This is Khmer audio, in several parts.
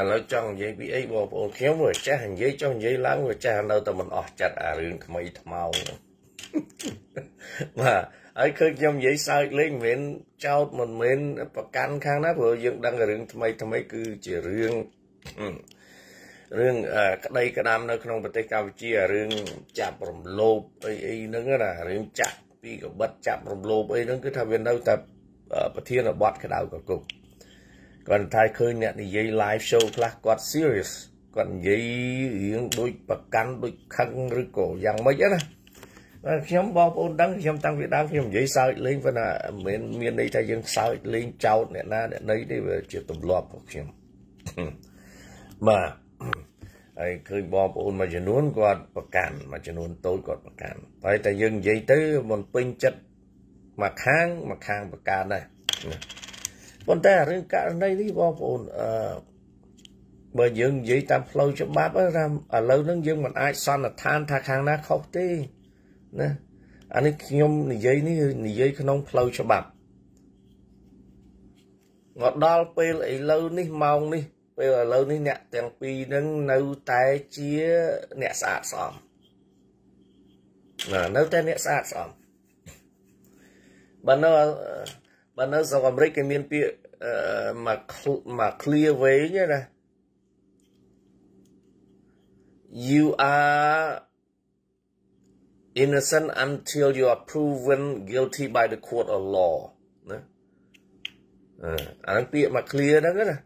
ឥឡូវចង់និយាយពីអីបងប្អូនខ្ញុំវាចាស់និយាយចង់និយាយឡើងវាចាស់នៅតែមិនអស់ចិត្តអារឿងថ្មី ថ្មោងបាទហើយឃើញខ្ញុំនិយាយសើចលេងមិនមែនចោតមិនមែនប្រកាន់ខាងណាព្រោះយើងដឹងរឿងថ្មីថ្មីគឺជារឿងរឿងក្តីក្តាមនៅក្នុងប្រទេសកម្ពុជារឿងចាប់រំលោភអីអីហ្នឹងណារឿងចាក់ពីកបិតចាប់រំលោភអីហ្នឹងគឺថាវានៅតែប្រធានបទក្តៅកគុកគាត់ថាឃើញអ្នកនិយាយ live show ខ្លះគាត់ serious គាត់និយាយរឿងដូចប្រកាន់ដូចខឹងឬក៏យ៉ាងម៉េចណាបាទខ្ញុំបងប្អូនដឹងខ្ញុំតាំងពីដើមខ្ញុំនិយាយសើចលេងប៉ុន្តែមិនមានន័យថាយើងសើចលេងចោតអ្នកណាអ្នកណីទេវាជាទម្លាប់របស់ខ្ញុំបាទហើយឃើញបងប្អូនមួយចំនួនគាត់ប្រកាន់មួយចំនួនតូចគាត់ប្រកាន់តែតែយើងនិយាយទៅមិនពេញចិត្តមួយខាងមួយខាងប្រកាន់ដែរប៉ុន្តែរឿងករណីនេះបងប្អូនអឺបើយើងនិយាយតាមផ្លូវច្បាប់ណាឥឡូវហ្នឹងយើងមិនអាចសន្និដ្ឋានថាខាងណាខុសទេណាអានេះខ្ញុំនិយាយនេះនិយាយក្នុងផ្លូវច្បាប់មកដល់ពេលឥឡូវនេះម៉ោងនេះពេលឥឡូវនេះអ្នកទាំងពីរហ្នឹងនៅតែជាអ្នកស្អាតស្អំណានៅតែអ្នកស្អាតស្អំបើនៅ Ban បើនៅស្រុកអាមេរិកគេមានពាក្យមកមក eh, clear way ណា you are innocent until you are proven guilty by the court of law eh, mà clear đó ហ្នឹងណា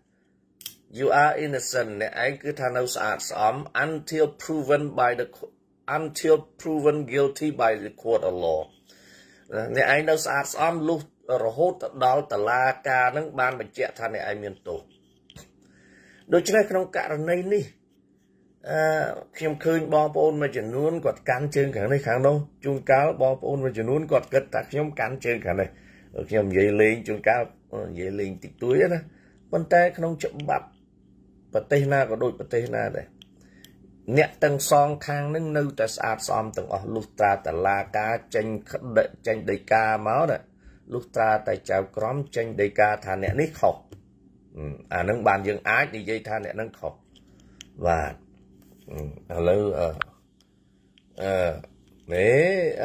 you are innocent cứ thằng អ្នកឯងគឺថានៅស្អាតស្អំ until proven by the until proven guilty by the court of law អ្នកឯងនៅស្អាតស្អំលុះរហូតទៅដល់តឡាការនឹងបានបញ្ជាក់ថាអ្នកឯងមានទោសដូច្នេះក្នុងករណីនេះអឺខ្ញុំឃើញបងប្អូនមួយចំនួនគាត់កាន់ជើងខាងនេះខាងនោះជួន កាលបងប្អូនមួយចំនួនគាត់គិតថាខ្ញុំកាន់ជើងខាងនេះខ្ញុំនិយាយលេងជួនកាលនិយាយលេងតិចតួចណាប៉ុន្តែក្នុងច្បាប់ប្រទេសណាក៏ដូចប្រទេសណាដែរអ្នកទាំងសងខាងនឹងនៅតែស្អាតស្អំទាំងអស់លុះត្រាតឡាការចេញចេញដីកាមកណាលុះត្រាតែចៅក្រមចេញដីកាថាអ្នកនេះខុសអានឹងបានយើងអាចនិយាយថាអ្នកនឹងខុសបាទឥឡូវអឺអឺមេ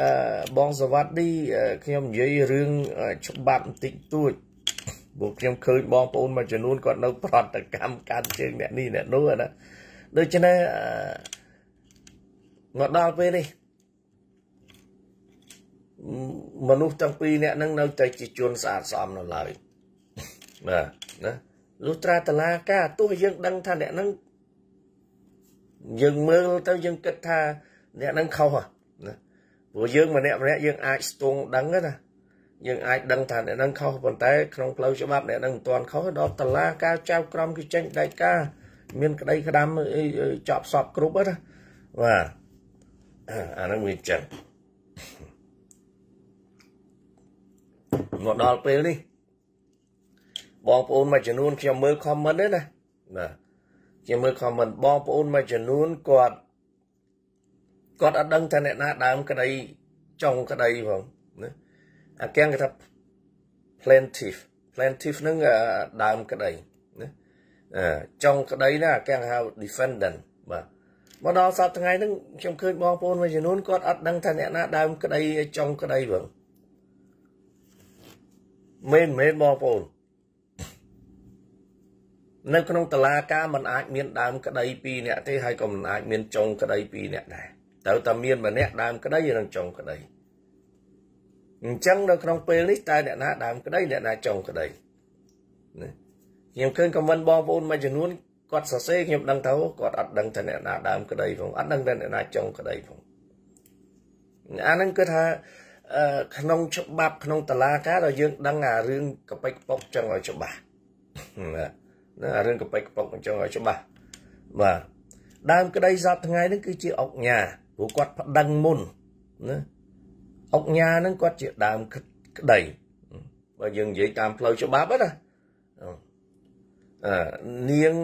អឺបងសវັດឌីខ្ញុំនិយាយរឿងច្បាប់បន្តិចតួចព្រោះខ្ញុំឃើញបងប្អូនមួយចំនួនគាត់នៅ ប្រតិកម្មកាត់ជើងអ្នកនេះអ្នកនោះណាដូច្នេះមកដល់ពេលនេះមនុស្សទាំងពីរអ្នកហ្នឹងនៅតែជាជនស្អាតស្អំនៅឡើយបាទណាលុះត្រាតឡាការទោះយើងដឹងថាអ្នកហ្នឹងយើងមើលទៅយើងគិតថា អ្នកហ្នឹងខុសណាព្រោះយើង ម្នាក់ម្នាក់យើងអាចស្ទង់ដឹងណាយើងអាចដឹងថាអ្នកហ្នឹងខុសប៉ុន្តែក្នុងផ្លូវច្បាប់អ្នកហ្នឹងមិនទាន់ខុសដល់តឡាការចៅក្រមគឺចេញដាច់ការ មានក្តី ក្តាំចប់សពគ្រប់ណាបាទអាហ្នឹងវាចឹងមកដល់ពេលនេះបងប្អូនមួយចំនួនខ្ញុំមើល comment ទេណាបាទខ្ញុំមើល comment បងប្អូនមួយចំនួនគាត់គាត់អត់ដឹងថាអ្នកណាដើមក្តីចុងក្តីផងណាអាកាំងគេថា plaintiff plaintiff ហ្នឹងដើមក្តីណាចុងក្តីណាអាកាំងហៅ defendant បាទមកដល់សប្តាហ៍ថ្ងៃហ្នឹងខ្ញុំឃើញបងប្អូនមួយចំនួនគាត់អត់ដឹងថាអ្នកណាដើមក្តីចុងក្តីផងមែនមែនបងប្អូននៅក្នុងតឡាការมันអាចមានដើមក្តីពីរអ្នកទេហើយក៏มันអាច មានចុងក្តីពីរអ្នកដែរត្រូវតែមានម្នាក់ដើមក្តីនិងចុងក្តីអញ្ចឹងនៅក្នុង ពេលនេះតើអ្នកណាដើមក្តីអ្នកណាចុងក្តីណាខ្ញុំឃើញខមមិនបងប្អូនមួយចំនួនគាត់សរសេរខ្ញុំដឹងទៅគាត់អត់ដឹងថាអ្នកណាដើមក្តីផងអត់ដឹងថាអ្នកណាចុងក្តីផងអាហ្នឹងគឺថាក្នុងច្បាប់ក្នុងតឡាការដល់យើងដឹងអារឿងកប៉ិចប៉ុកចឹងឲ្យច្បាស់ណាអារឿងកប៉ិចប៉ុកចឹងឲ្យច្បាស់បាទដើមក្តីសពថ្ងៃហ្នឹងគឺជាអុកញ៉ាព្រោះគាត់ប្តឹងមុនណាអុកញ៉ាហ្នឹងគាត់ជាដើមក្តីបើយើងនិយាយតាមផ្លូវច្បាប់ណាអឺនាង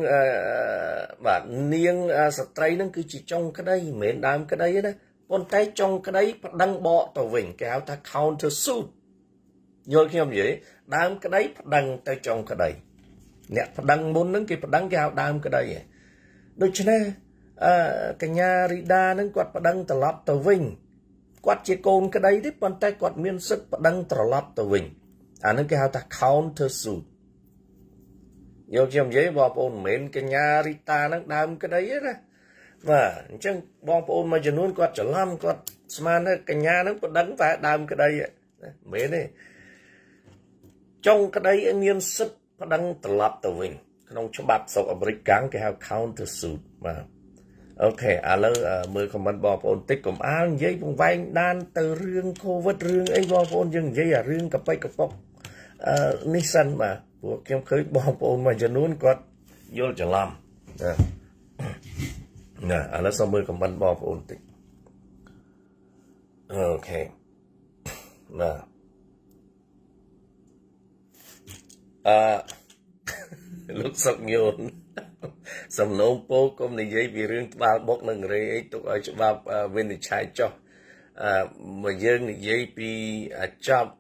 បាទនាងស្ត្រីហ្នឹងគឺជាចុងក្តីមិនមែនដើមក្តីទេណាប៉ុន្តែចុងក្តីប្តឹងបកទៅវិញគេហៅថា counter suit យល់ខ្ញុំនិយាយដើមក្តីប្តឹងទៅចុងក្តីអ្នកប្តឹងមុនហ្នឹងគេប្តឹងគេហៅដើមក្តីដូច្នេះអឺកញ្ញារីដាហ្នឹងគាត់ប្តឹងត្រឡប់ទៅវិញគាត់ជាកូនក្តីទេប៉ុន្តែគាត់ មានសិទ្ធិប្តឹងត្រឡប់ទៅវិញអាហ្នឹងគេហៅថា counter suit យកខ្ញុំនិយាយបងប្អូនមិនមែនកញ្ញារីតាហ្នឹងដើមក្តីទេណាបាទអញ្ចឹងបងប្អូនមួយចំនួនគាត់ច្រឡំគាត់ស្មានថាកញ្ញានឹងប៉ណ្ដឹងតែដើមក្តីណាមែនទេចុងក្តីមាន សិទ្ធប៉ណ្ដឹងត្រឡប់ទៅវិញ ក្នុងច្បាប់ស្រុកអាមេរិកកាំងគេហៅ counter suit បាទអូខេឥឡូវមើល comment បងប្អូនតិចកុំអាលនិយាយ ពង្វែងដានទៅរឿង covid រឿងអីបងប្អូន យើងនិយាយអារឿងកប៉ិចកប៉ុកអឺនេះសិនបាទព្រោះខ្ញុំឃើញបងប្អូនមួយចំនួនគាត់យល់ច្រឡំណាណាឥឡូវសូមមើលខមមិនបងប្អូនតិចអូខេណាអឺលោកសុកញោនសំណងពោកុំនិយាយពីរឿងក្បាលបុកនឹងរេអីទុកឲ្យច្បាប់វិនិច្ឆ័យចោះអឺមកយើងនិយាយពីចប់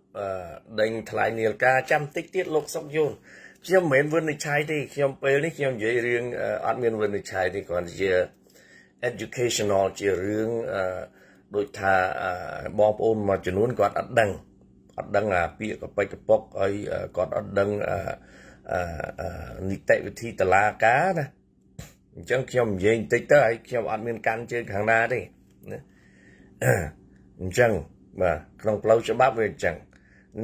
ដេញថ្លៃនីលការចាំតិចទៀតលោកសុកយូនខ្ញុំមិនមែនវិនិច្ឆ័យទេខ្ញុំពេលនេះខ្ញុំនិយាយរឿងអត់មានវិនិច្ឆ័យទេគ្រាន់តែជា educational ជារឿងដូចថាបងប្អូនមួយចំនួនគាត់អត់ដឹងអត់ដឹងអាពាក្យកបិចកបុកអីគាត់អត់ដឹងនីតិវិធីតឡាការណាអញ្ចឹងខ្ញុំនិយាយបន្តិចទៅហើយខ្ញុំអត់មានកាន់ជើងខាងណាទេណាអញ្ចឹងបាទក្នុងផ្លូវច្បាប់វាអញ្ចឹង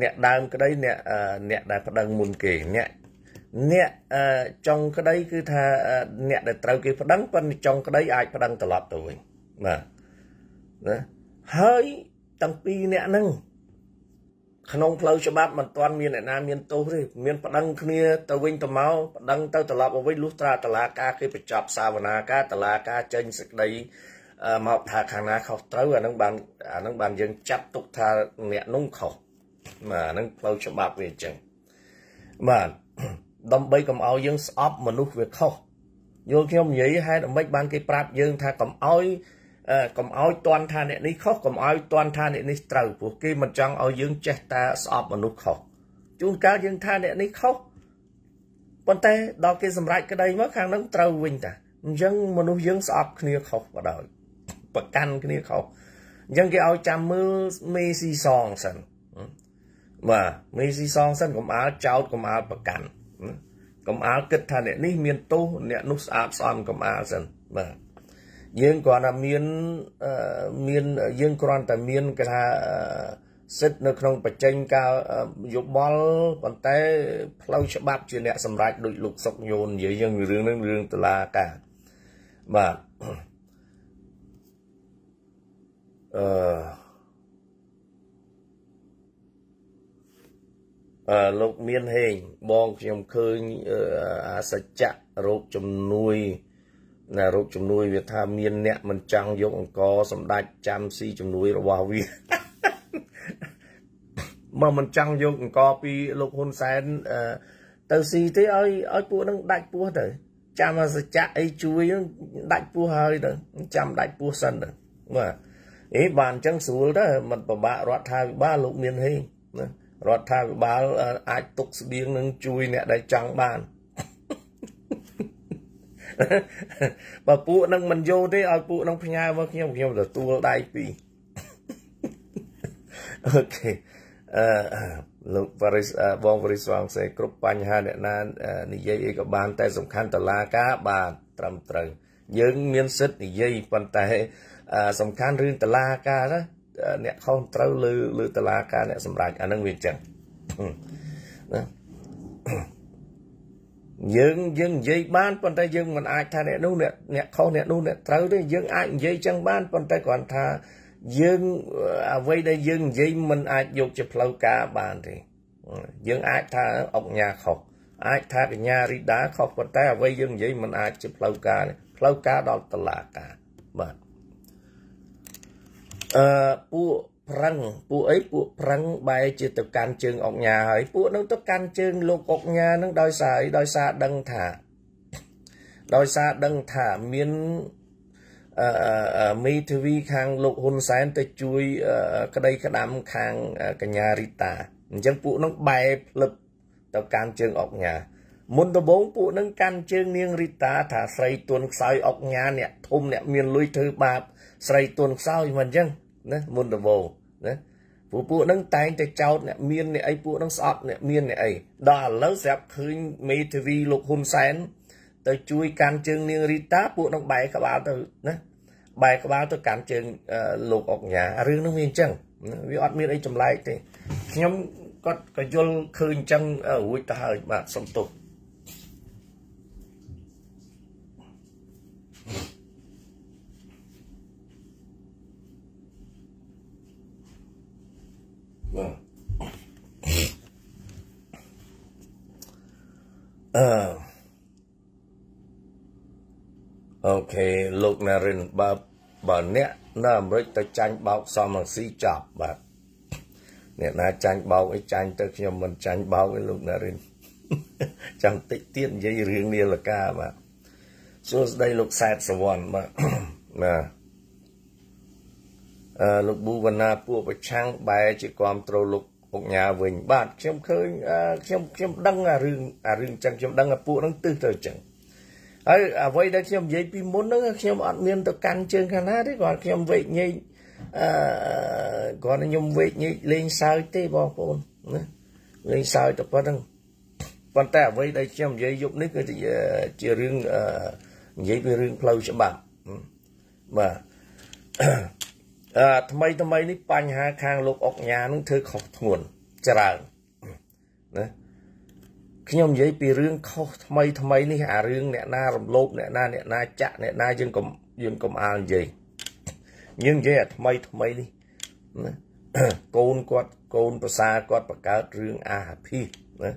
អ្នកដើមក្តីអ្នកអ្នកដែលប្តឹងមុនគេអ្នកអ្នកចង់ក្តី គឺថា អ្នក ដែលត្រូវគេប្តឹងប៉ុន្តែចង់ក្តី អាចប្តឹងត្រឡប់ទៅវិញបាទណាហើយតាំងពីអ្នកហ្នឹងក្នុងផ្លូវច្បាប់មិនទាន់មានអ្នកណាមានទោសទេមានប្តឹងគ្នាទៅវិញទៅមកប្តឹងទៅត្រឡប់មកវិញលុះត្រាតឡាការគេបញ្ចប់សាវនាការតឡាការចេញសេចក្តីមកថាខាងណាខុសត្រូវអានឹងបានអានឹងបានយើងចាត់ទុកថាអ្នកនោះខុសបាទអានឹងផ្លូវច្បាប់វាអញ្ចឹងបាទដើម្បីកុំឲ្យយើងស្អប់មនុស្សវាខុសយល់ខ្ញុំនិយាយហេតុអ្វីបាន គេប្រាប់យើងថាកុំឲ្យកុំឲ្យតន់ថាអ្នកនេះខុសកុំឲ្យតន់ថាអ្នកនេះត្រូវព្រោះគេមិនចង់ឲ្យយើងចេះតែស្អប់ មនុស្សខុសជួនកាលយើងថាអ្នកនេះខុសប៉ុន្តែដល់គេសម្រេចក្តីមកខាងនឹងត្រូវវិញតាអញ្ចឹងមនុស្សយើងស្អប់គ្នាខុសបដ ாய் ប្រកាន់គ្នាខុសអញ្ចឹងគេឲ្យចាំមើលមេស៊ីសងសិនបាទមេស៊ីសងសិនកុំអាលចោតកុំអាលប្រកាន់កំអាលគិតថាអ្នកនេះ មានទោសអ្នកនោះស្អាតស្អំកំអាលសិនបាទយើងគ្រាន់តែមានមានយើងគ្រាន់តែមានគេថាសិទ្ធនៅក្នុងបច្ចេញការយោបល់ប៉ុន្តែផ្លូវច្បាប់ជាអ្នកសម្រេចដោយលោក សុកញូននិយាយយើងរឿងនឹងរឿងតឡាការបាទអឺលោកមានហេងបងខ្ញុំឃើញអាសច្ចៈរោគជំនួយណារោគជំនួយវាថាមានអ្នកមិនចង់យកអង្គសម្ដេចចាំស៊ីជំនួយរបស់វាមកមិនចង់យកអង្គពីលោកហ៊ុនសែនទៅស៊ីទេឲ្យឲ្យពួកនឹងដាច់ពោះទៅចាំអាសច្ចៈអីជួយដាច់ពោះហើយទៅចាំដាច់ពោះសិនទៅបាទអីបានអញ្ចឹងស្រួលទៅមិនពិបាករដ្ឋាភិបាលលោកមានហេងណារដ្ឋាភិបាលអាចទុកស្បៀងនឹងជួយអ្នកដែលចង់បានបើពួកនឹងមិនយកទេឲ្យពួកនឹងផ្ញើមកខ្ញុំខ្ញុំទទួលដៃពីរអូខេអឺលោកវរិសបងវរិសស្វាងសេគ្រប់បញ្ហា អ្នកណានិយាយអីក៏បាន តែសំខាន់តឡាការ បានត្រឹមត្រូវយើង មានសិទ្ធិនិយាយប៉ុន្តែសំខាន់រឿងតឡាការណាអ្នកខុសត្រូវលើលើតឡាការអ្នកសម្រេចអានឹងវាអញ្ចឹងណាយើងយើងនិយាយបានប៉ុន្តែយើងមិនអាចថាអ្នកនោះអ្នកអ្នកខុសអ្នកនោះអ្នកត្រូវទេយើង អាចនិយាយចឹងបានប៉ុន្តែគ្រាន់ថា យើងអ្វីដែលយើងនិយាយមិនអាចយកជាផ្លូវការ បានទេយើងអាច ថាអង្គញាខុសអាចថាកញ្ញារីដា ខុសប៉ុន្តែអ្វីយើងនិយាយមិនអាចជាផ្លូវការផ្លូវការដល់តឡាការបាទអឺពួកប្រឹងពួកអីពួកប្រឹងបែរជាទៅកាន់ជើងអុកញ៉ាហើយ ពួកនឹងទៅកាន់ជើងលោកអុកញ៉ានឹងដោយសារអីដោយសារដឹងថា ដោយសារដឹងថាមានអឺមេធាវីខាងលោកហ៊ុនសែន ទៅជួយក្តីក្តាំខាងកញ្ញារីតាអញ្ចឹងពួកនឹងបែរផ្លឹបទៅកាន់ជើងអុកញ៉ាមុនដំបូងពួកនឹងកាន់ជើង នាង រីតាថាស្រីទុនខ្សោយអុកញ៉ាអ្នកធំអ្នកមានលុយធ្វើបាបស្រីទុនខ្សោយមិនអញ្ចឹងណាមុនដំបូងណាពួកពួកហ្នឹងតែងតែចោតអ្នកមានអ្នកអីពួកហ្នឹងស្អប់អ្នកមានអ្នកអីដល់ឥឡូវស្រាប់ឃើញមេធាវីលោកហ៊ុនសែន ទៅជួយកាន់ជើង នាងរីតាពួកហ្នឹងបែរក្បាលទៅណាបែរក្បាលទៅកាន់ជើងលោកអុកញ៉ារឿងហ្នឹងវាអញ្ចឹងវាអត់មានអីចម្លែកទេខ្ញុំគាត់ក៏យល់ឃើញអញ្ចឹងរួចទៅហើយបាទសំទោសបាទអឺអូខេលោកណារិនបើបើអ្នកនៅអាមេរិកទៅចាញ់បោកសំរងស៊ីចប់បាទអ្នកណា ចាញ់បោកអីចាញ់ទៅខ្ញុំមិនចាញ់បោកឯលោកណារិនចាំតិចទៀតនិយាយរឿងនាឡិកាបាទសួស្តីលោកសែតសវណ្ណបាទបាទលោកប៊ូវណ្ណាពួកប្រឆាំងបែរជាគ្រប់គ្រងលោកអុកញ៉ាវិញ បាទខ្ញុំឃើញខ្ញុំខ្ញុំដឹងអារឿងអារឿងចឹងខ្ញុំដឹងថាពួកហ្នឹងទឹះទៅចឹងហើយអ្វីដែលខ្ញុំនិយាយពីមុនហ្នឹងខ្ញុំអត់មានទៅកាន់ជើងខាងណាទេគាត់ខ្ញុំវេកញែកអឺគាត់ខ្ញុំវេកញែកលេងសើចទេបងប្អូនណាលេងសើចទៅប៉ុណ្្នឹងប៉ុន្តែអ្វីដែលខ្ញុំនិយាយយប់នេះគឺជារឿងនិយាយពីរឿងផ្លូវច្បាប់បាទថ្មីថ្មីនេះបញ្ហាខាងលោកអុកញ៉ានឹងធ្វើខុសធ្ងន់ច្រើនណាខ្ញុំនិយាយពីរឿងខុសថ្មីថ្មីនេះអារឿងអ្នកណារំលោភអ្នកណាអ្នកណាចាក់អ្នកណាយើងកុំយើងកុំអាលនិយាយយើងនិយាយអាថ្មីថ្មីនេះណាកូនគាត់កូនប្រសាគាត់បង្កើតរឿងអាហភិណា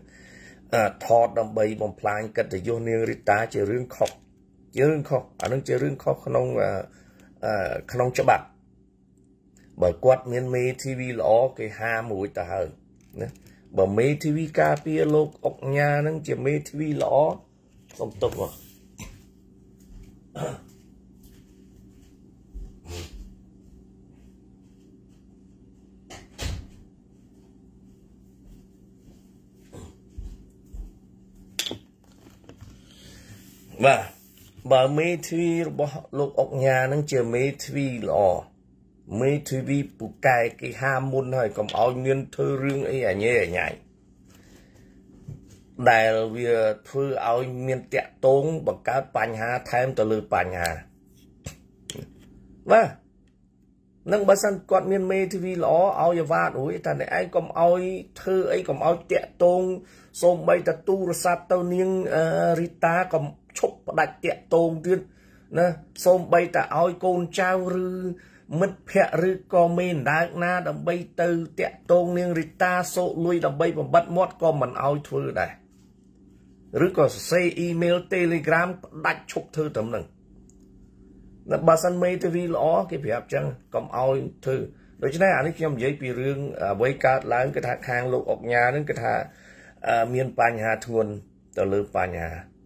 ថតដើម្បីបំផ្លាញកិត្តិយសនាងរិតា ជារឿងខុសជារឿងខុសអានឹងជារឿងខុសក្នុងក្នុងច្បាប់បើគាត់មានមេ TV ល្អគេហាមួយទៅហើយណាបើមេ TV ការពារលោកអុកញ៉ានឹងជាមេ TV ល្អសុំទុកមកបាទបើមេធាវីរបស់ លោកអុកញ៉ានឹងជាមេធាវីល្អមេធីវីពូកែគេហាមុនហើយកុំឲ្យមានធ្វើរឿងអីអញេអញ៉ៃដែលវាធ្វើឲ្យមានតាក់ទងបង្កើតបញ្ហាថែមទៅលើបញ្ហាបាទនឹងបើសិនគាត់មានមេធាវីល្អឲ្យអាវ៉ាតរួយតែអ្នកឯងកុំឲ្យធ្វើអីកុំឲ្យតាក់ទងសូម្បីតែទូរស័ព្ទទៅនាងរីតាកុំឈប់ផ្ដាច់តាក់ទងទៀតណាសូម្បីតែឲ្យកូនចៅឬមិត្តភ័ក្តិឬក៏មេដើកណាដើម្បីទៅតាក់ទងនាង រីតាសូកលុយដើម្បីបំបត្តិមាត់ក៏មិនអោយធ្វើដែរឬក៏សរសេរអ៊ីមែល Telegram ផ្ដាច់ឈប់ធ្វើត្រឹមហ្នឹងតែបើសិនមេធាវីល្អគេប្រាប់ចឹងកុំអោយធ្វើដូច្នេះអានេះខ្ញុំនិយាយពីរឿងអ្វីកើតឡើងគឺថាខាងលោកអុកញ៉ានឹងគឺថាមានបញ្ហាធ្ងន់ទៅលើបញ្ហា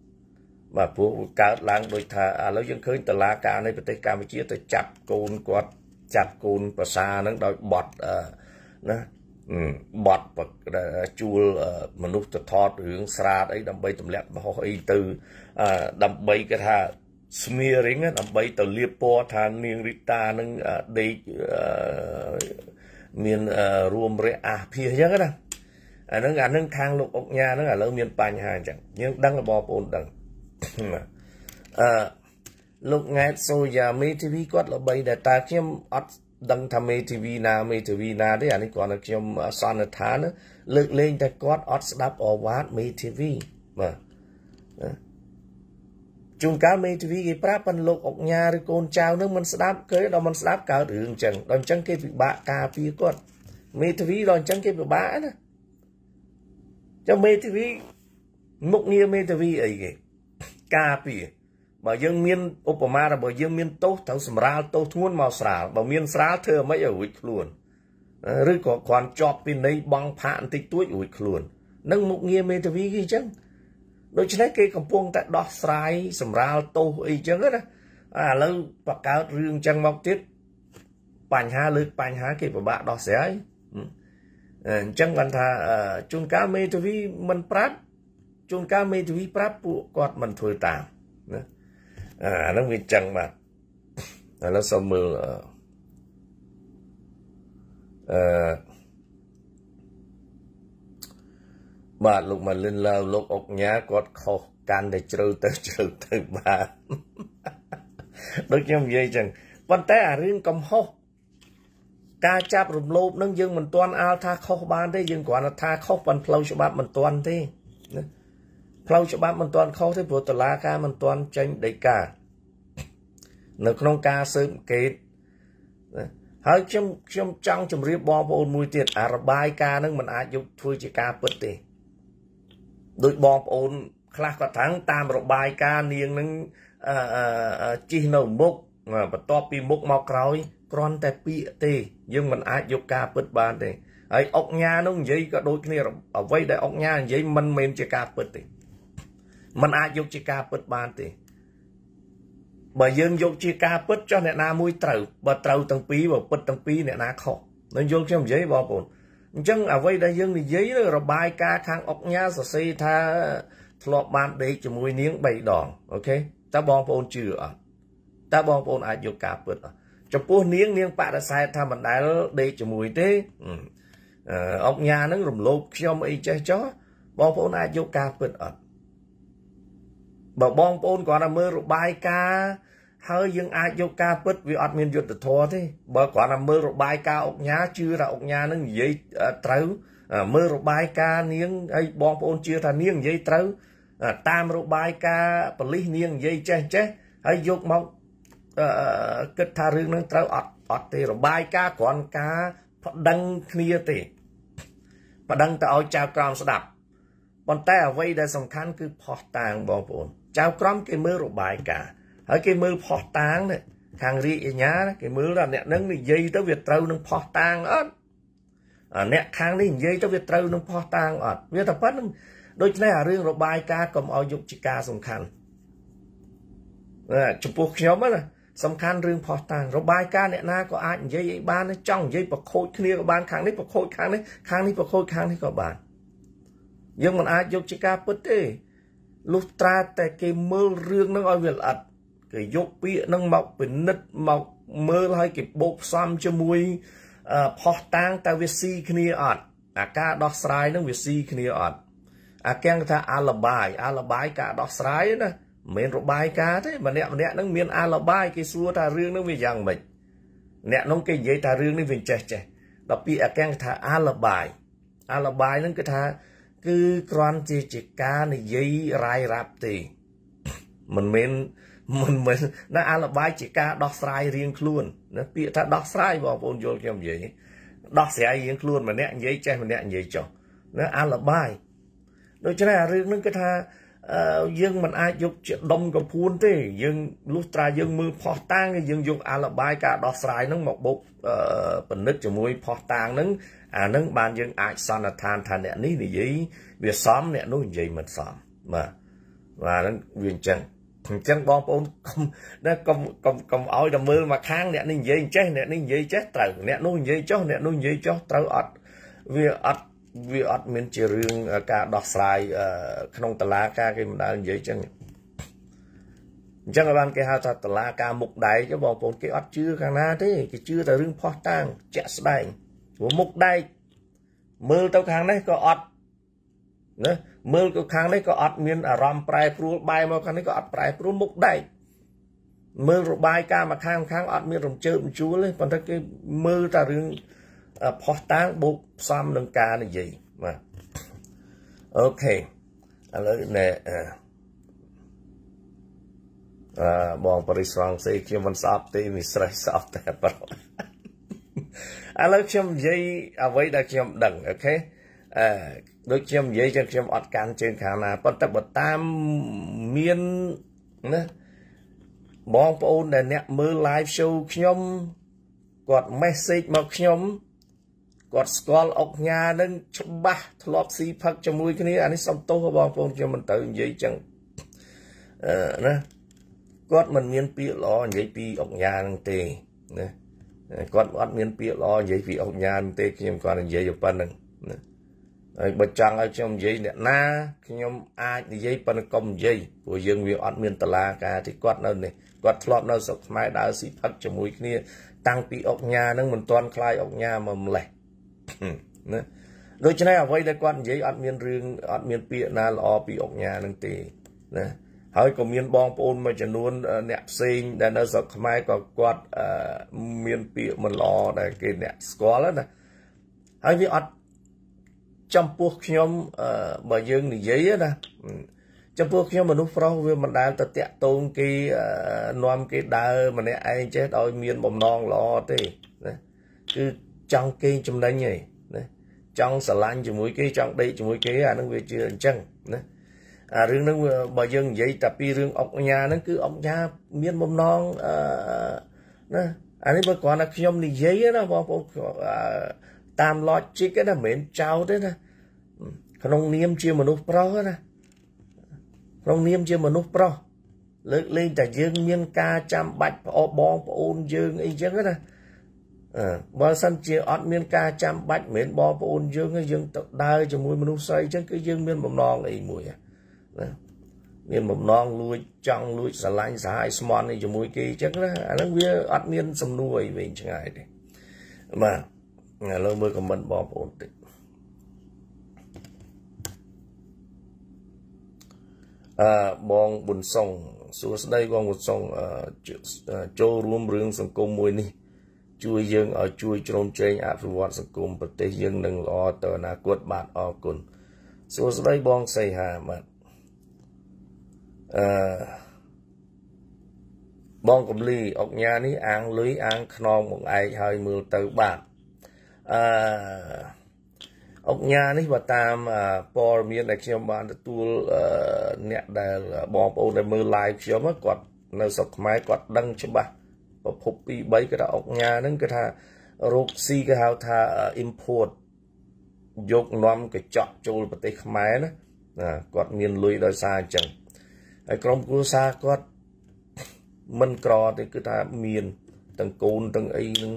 បាទព្រោះកើតឡើងដោយថាឥឡូវយើងឃើញតឡាការនៃប្រទេសកម្ពុជាទៅចាប់កូនគាត់ចាប់កូនប្រសានឹងដោយបត់ណាបត់ជួលមនុស្សទៅថតរឿងស្រាតអីដើម្បីទម្លាក់បោះអីទៅដើម្បីគេថា smearing ដើម្បី ទៅលៀបពណ៌ថានាងរីតានឹងដេកមានរួមរះអាសភាសអញ្ចឹងណាអានឹងអានឹងខាងលោកអុកញ៉ានឹងឥឡូវមានបញ្ហាអញ្ចឹងយើងដឹងបងប្អូនដឹងអឺលោកង៉ែតសូយ៉ាមេធាវីគាត់ល្បីដែរតើខ្ញុំអត់ដឹងថាមេធាវីណាមេធាវីណាទេអានេះគាត់ឲ្យខ្ញុំសន្និដ្ឋាន លើកលែងតែគាត់អត់ស្ដាប់អវ៉ាតមេធាវីបាទជួនកាលមេធាវីគេប្រាប់ប៉ុនលោកអុកញ៉ាឬកូនចៅនឹងមិនស្ដាប់គេដល់មិនស្ដាប់កើតរឿងអញ្ចឹងដល់អញ្ចឹងគេពិបាកការពារគាត់មេធាវីដល់អញ្ចឹងគេពិបាកណាចាំមេធាវីមុខងារមេធាវីអីគេការពារបើយើង មានឧបមារបស់យើងមានទោសត្រូវសម្រាលទោសធ្ងន់មកស្រាលបើមានស្រាលធ្វើមិនឲ្យរួចខ្លួនឬក៏គ្រាន់ជាប់ ពីនៃបងផាកបន្តិចតួចរួចខ្លួននឹងមុខងារមេធាវីគេអញ្ចឹងដូច្នេះគេកំពុងតែដោះស្រាយសម្រាលទោសអីអញ្ចឹងណាឥឡូវបកកើតរឿងអញ្ចឹងមកទៀតបញ្ហាលើកបញ្ហាគេពិបាកដោះស្រាយអញ្ចឹងគាត់ថាជួនកាលមេធាវីមិនប្រាប់ជួនកាលមេធាវីប្រាប់ពួកគាត់មិនធ្វើតាមណាអាហ្នឹងវាចឹងបាទឥឡូវសូមមើលអឺបាទលោកម៉ាលិនឡាវលោកអុកញ៉ាគាត់ខុសកាន់តែជ្រៅទៅជ្រៅទៅបាទដូចខ្ញុំនិយាយចឹងប៉ុន្តែអារឿងកំហុសការចាប់រំលោភនឹងយើងមិនទាន់អាលថា ខុសបានទេយើងគ្រាន់តែថាខុសប៉ុនផ្លូវច្បាប់មិនទាន់ទេណាផ្លូវច្បាប់មិនទាន់ខុសទេព្រោះតឡាការមិនទាន់ចេញដីកានៅក្នុងការស៊ើបអង្កេតហើយខ្ញុំខ្ញុំចង់ជម្រាបបងប្អូនមួយទៀតអារបាយការនឹងមិនអាចយកធ្វើជាការពិតទេដោយបងប្អូនខ្លះគាត់ថាំងតាមរបាយការនាងនឹងជីះនៅមុខបន្ទាប់ពីមុខមកក្រោយគ្រាន់តែពាក្យទេយើងមិនអាចយកការពិតបានទេហើយអុកញ៉ានោះនិយាយក៏ដូចគ្នាអ្វីដែលអុកញ៉ានិយាយមិនមែនជាការពិតទេมันអាចយកជាការពិតបានទេបើយើងយកជាការពិតចុះអ្នកណាមួយត្រូវបើត្រូវទាំងពីរបើពិតទាំងពីរអ្នកណាខុសនឹងយល់ខ្ញុំនិយាយបងប្អូនអញ្ចឹងអ្វីដែលយើងនិយាយរបាយការណ៍ខាងអុកញ៉ាសរសេរថាធ្លាប់បានដេកជាមួយនាង3ដងអូខេតើបងប្អូនជឿអត់តើបងប្អូនអាចយកការពិតអត់ចំពោះនាងនាងបដិសេធថាមិនដែលដេកជាមួយទេអុកញ៉ានឹងរំលោភខ្ញុំអីចេះចោះបងប្អូនអាចយកការពិតអត់បើបងប្អូនគ្រាន់តែមើលរបាយការណ៍ហើយយើងអាចយកការពិតវាអត់មានយុទ្ធធម៌ទេបើគ្រាន់តែមើលរបាយការណ៍អុកញ៉ាជឿថាអុកញ៉ានឹងនិយាយត្រូវ មើលរបាយការណ៍នាងហើយបងប្អូនជឿថានាងនិយាយត្រូវតាមរបាយការណ៍ប៉លិសនាងនិយាយចេះចេះហើយយកមកគិតថារឿងនឹងត្រូវអត់អត់ទេរបាយការណ៍គ្រាន់ការប្តឹងគ្នាទេប្តឹងទៅឲ្យចៅក្រមស្ដាប់ប៉ុន្តែអ្វីដែលសំខាន់ គឺផោះតាងបងប្អូនចៅក្រមគេមើលរបាយការណ៍ហើយគេមើលផោះតាងខាងរាជអាជ្ញាគេមើលថាអ្នកនឹងនិយាយទៅវាត្រូវនឹងផោះតាងអត់អ្នកខាងនេះនិយាយទៅវាត្រូវនឹងផោះតាងអត់វាតែប៉ុណ្្នឹងដូច្នេះអារឿងរបាយការណ៍កុំឲ្យយកជាការសំខាន់ណាចំពោះខ្ញុំណាសំខាន់រឿងផោះតាំងរបាយការណ៍អ្នកណាក៏អាចនិយាយឲ្យបានចង់និយាយប្រខូចគ្នាក៏បានខាងនេះប្រខូចខាងនេះខាងនេះប្រខូចខាងនេះក៏បានយើងមិនអាចយកជាការពិតទេលុះត្រាតែគេមើលរឿងនឹងឲ្យវាល្អិតគេយកពាក្យនឹងមកពិនិត្យមកមើលឲ្យគេបូកផ្សំជាមួយផោះតាងតើវាស៊ីគ្នាអត់អាការដោះស្រាយនឹងវាស៊ីគ្នាអត់អាកាំងថាអាលបាយអាលបាយការដោះស្រាយណាមិនមែនរបាយការណ៍ទេម្នាក់ម្នាក់នឹងមានអាលបាយគេសួរថារឿងនឹងវាយ៉ាងម៉េចអ្នកនោះគេនិយាយថារឿងនេះវាចេះចេះដល់ពីអាកាំងថាអាលបាយអាលបាយនឹងគឺថាគឺគ្រាន់ជាជាការនិយាយរាយរាប់ទេមិនមែនមិនមែនណាអាលបាយជាការដោះស្រាយរៀងខ្លួនណាពាក្យថាដោះស្រាយបងប្អូនយល់ខ្ញុំនិយាយដោះស្រាយរៀងខ្លួនម្នាក់និយាយចេះម្នាក់និយាយចោះណាអាលបាយដូច្នេះអារឿងហ្នឹងគឺថាយើងមិនអាចយកជាដុំកំភួនទេយើងលុះត្រាយើងមើលផោះតាងយើងយក អាលបាយការដោះស្រាយនឹងមកបោកបនិតជាមួយផោះតាងនឹងអានឹងបានយើងអាចសន្និដ្ឋានថាអ្នកនេះនិយាយវាសមអ្នកនោះនិយាយមិនសមបាទបាទហ្នឹងវាអញ្ចឹងអញ្ចឹងបងប្អូនកុំណាកុំកុំកុំឲ្យតែមើលមកខាងអ្នកនេះនិយាយចេះអ្នកនេះនិយាយចេះត្រូវអ្នកនោះនិយាយចុះអ្នកនោះនិយាយចុះត្រូវអត់វាអត់វាអត់មាន ជារឿងការដោះស្រាយក្នុងតឡាការគេមិនដើរនិយាយចឹងអញ្ចឹងបានគេហៅថាតឡាការមុខដែកបងប្អូនគេអត់ជឿខាងណាទេគេជឿតែរឿងផោះតាំងជាក់ស្ដែងព្រោះមុខដែកមើលទៅខាងនេះក៏អត់ណាមើលទៅខាងនេះក៏អត់ មានអារម្មណ៍ប្រែប្រួលបែរមកខាងនេះក៏អត់ប្រែប្រួលមុខដែកមើលរបាយការណ៍មកខាងខាងអត់មានរំជើបរំជួលទេប៉ុន្តែគេមើលតែរឿងផោះតាំងបូកផ្សំនឹងការនិយាយបាទអូខេឥឡូវណែអឺបងបរិសងសេខ្ញុំមិនស្អប់ទេមានស្រីស្អប់តែប្រឥឡូវខ្ញុំនិយាយ អ្វីដែលខ្ញុំដឹងអូខេអឺដូចខ្ញុំនិយាយចឹងខ្ញុំអត់កាន់ជើងខាងណាប៉ុន្តែបើតាមមានណាបងប្អូនដែលអ្នកមើល live show ខ្ញុំគាត់ message មកខ្ញុំគាត់ស្គាល់អុកញ៉ានឹងច្បាស់ធ្លាប់ស៊ីផឹកជាមួយគ្នាអានេះសំទោសបងប្អូនខ្ញុំមិនទៅនិយាយចឹងអឺណាគាត់មិនមានពាក្យល្អនិយាយពីអុកញ៉ានឹងទេណាគាត់អត់មាន ពាក្យល្អនិយាយពីអុកញ៉ានឹងទេខ្ញុំគាត់និយាយប៉ុណ្្នឹងណាហើយបើចង់ឲ្យខ្ញុំនិយាយអ្នកណាខ្ញុំ អាចនិយាយប៉ុន្តែកុំនិយាយព្រោះយើងវាអត់មានតឡាការទីគាត់នៅនេះគាត់ធ្លាប់នៅស្រុកខ្មែរដើរស៊ីផឹកជាមួយគ្នា តាំងពីអុកញ៉ានឹងមិនទាន់คลายអុកញ៉ាមកម្លេះណាដូច្នេះអ្វីដែលគាត់និយាយអត់មានរឿងអត់មានពាក្យណាល្អពីអុកញ៉ានឹងទេណាហើយក៏មានបងប្អូនមួយចំនួនអ្នកផ្សេងដែលនៅស្រុកខ្មែរក៏គាត់មានពាក្យមិនល្អដែលគេអ្នកស្គាល់ណាហើយវាអត់ចំពោះខ្ញុំបើយើងនិយាយណា ចំពោះខ្ញុំមនុស្សប្រុសវាមិនដែលទៅតាក់ទងគេនាំគេដើរម្នាក់ឯងចេះដោយមានបំណងល្អទេណាគឺចង់គេចំណេញឯងណាចង់ស្រឡាញ់ជាមួយគេចង់ដេកជាមួយគេអានឹងវាជាអញ្ចឹងណាអារឿងហ្នឹងបើយើងនិយាយតែពីរឿងអុកញ៉ាហ្នឹងគឺអុកញ៉ាមានបំណងអឺណាអានេះបើគ្រាន់តែខ្ញុំនិយាយណាបងប្អូនតាម logic ណាមិនមែនចោតទេណាក្នុងនាមជាមនុស្សប្រុសណាក្នុងនាមជាមនុស្សប្រុសលើកលែងតែយើងមានការចាំបាច់ប្អូនបងប្អូនយើងអីចឹងណាបើសិនជាអត់មានការចាំបាច់មិនបងប្អូនយើងយើងទៅដើរជាមួយមនុស្សស្រីអញ្ចឹងគឺយើងមានបំណងអីមួយណាមានបំណងលួចចង់លួចស្រឡាញ់សាហាយស្មន់នេះជាមួយគេអញ្ចឹងណាអាហ្នឹងវាអត់មាន សំណួរអីវិញឆ្ងាយទេបាទឥឡូវមើលខមមិនបងប្អូនតិចអឺបងប៊ុនសុងសួស្ដីបងប៊ុនសុងចូលរួមរឿងសង្គមមួយនេះជួយយើងឲ្យជួយជ្រោមជ្រែងអភិវឌ្ឍសង្គមប្រទេសយើងនឹងល្អទៅអនាគតបាទអរគុណសួស្តីបងសីហាបាទអឺបងកំលីអុកញ៉ានេះ អាងលុយអាងខ្នងមកឯកហើយមើលទៅបាទអឺអុកញ៉ានេះបើតាមព័ត៌មានដែលខ្ញុំបានទទួលអ្នកដែលបងប្អូនដែលមើល live ខ្ញុំគាត់នៅស្រុកខ្មែរគាត់ដឹងច្បាស់ប្រភពទី3គេថាអុកញ៉ាហ្នឹងគេថារោគស៊ីគេហៅថា import យកនាំកញ្ចក់ចូលប្រទេស ខ្មែរណាណាគាត់មានលុយដោយសារអញ្ចឹងហើយក្រុមគ្រួសារគាត់មិនក្រទេគឺថាមានទាំងកូនទាំងអីនឹង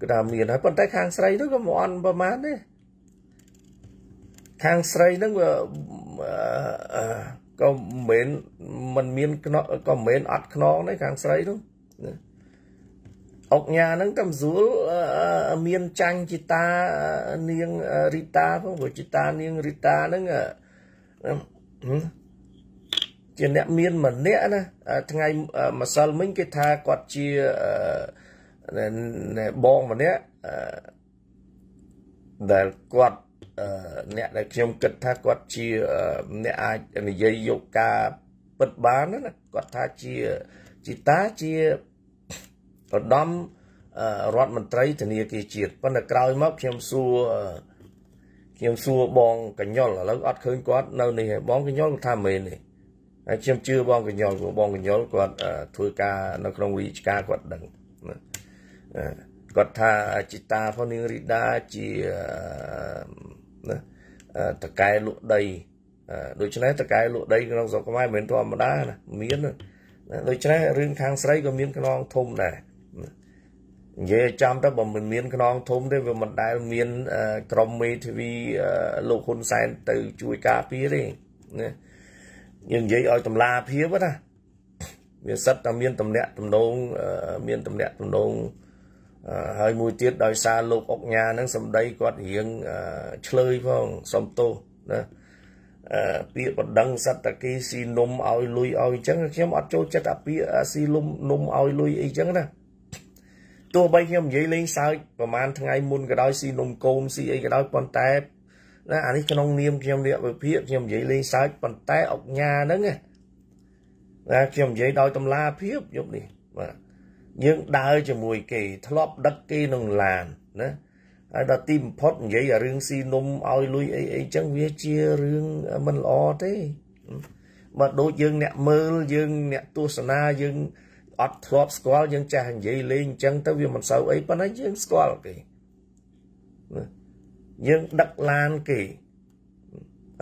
គឺថាមានហើយប៉ុន្តែខាងស្រីនោះក៏មិនអន់ប្រមាណទេខាងស្រីនឹងវាក៏មិនមិនមានខ្នងក៏មិនអត់ខ្នងទេខាងស្រីនោះណាអុកញ៉ាហ្នឹងកំសួលមានចាញ់ជីតានាងរីតាផងព្រោះជីតានាងរីតាហ្នឹងជាអ្នកមានម្នាក់ណាថ្ងៃម្សិលមិញគេថាគាត់ជាបងម្នាក់ដែលគាត់អ្នកដែលខ្ញុំគិតថាគាត់ជាអ្នកអាចនិយាយយកការពិតបានណាគាត់ថាជាជីតាជាប្រដំរដ្ឋមន្ត្រីធនា គារជាតិប៉ុន្តែក្រោយមកខ្ញុំសួរខ្ញុំសួរបងកញ្ញុលឥឡូវអត់ឃើញគាត់នៅនេះឯងបងកញ្ញុលគាត់ថាមែនទេហើយខ្ញុំជឿបងកញ្ញុលព្រោះបងកញ្ញុលគាត់ធ្វើការនៅក្នុងរាជការគាត់ដឹងគាត់ថាជីតាផងនាងរីដាជាណាតកែលក់ដីដូច្នេះតកែលក់ដីក្នុងស្រុកខ្មែរមិនធម្មតាណាមានដូច្នេះរឿងខាងស្រីក៏មានខ្នងធំដែរនិយាយចំទៅបើមិនមានខ្នងធំទេវាមិនដែល មាន ក្រមមេធាវីលោកហ៊ុនសែនទៅជួយការពារទេណាយើងនិយាយឲ្យតម្លាភាពណាវាសិតតែមាន តំណាក់តំណងមាន តំណាក់តំណងហើយមួយទៀតដោយសារលោកអុកញ៉ាហ្នឹងសម្ដីគាត់រៀងឆ្លើយផងសំទោសណាពាក្យបដិងសត្តគីស៊ីនំឲ្យលុយឲ្យអញ្ចឹងខ្ញុំអត់ចូលចិត្តអាពាក្យស៊ីលុំនំឲ្យលុយអីចឹងណាទោះបីខ្ញុំនិយាយលេងសើចប្រហែលថ្ងៃមុនក៏ដោយស៊ីនំកូនស៊ីអីក៏ដោយប៉ុន្តែណាអានេះក្នុងនាមខ្ញុំនេះវិភាគខ្ញុំនិយាយលេងសើចប៉ុន្តែអុកញ៉ាហ្នឹងណាខ្ញុំនិយាយដោយតម្លាភាពយប់នេះបាទយើងដើរជាមួយគេធ្លាប់ដឹកគេនឹងឡានណាហើយដល់ទីបំផុតនិយាយរឿងស៊ីនំឲ្យលុយអីអីចឹងវាជារឿងមិនល្អទេបើដូចយើងអ្នកមើលយើងអ្នកទស្សនាយើងអត់ធ្លាប់ស្គាល់យើងចាស់និយាយលេងអញ្ចឹងទៅវាមិនសូវអីប៉ុន្តែយើងស្គាល់គេយើងដឹកឡានគេ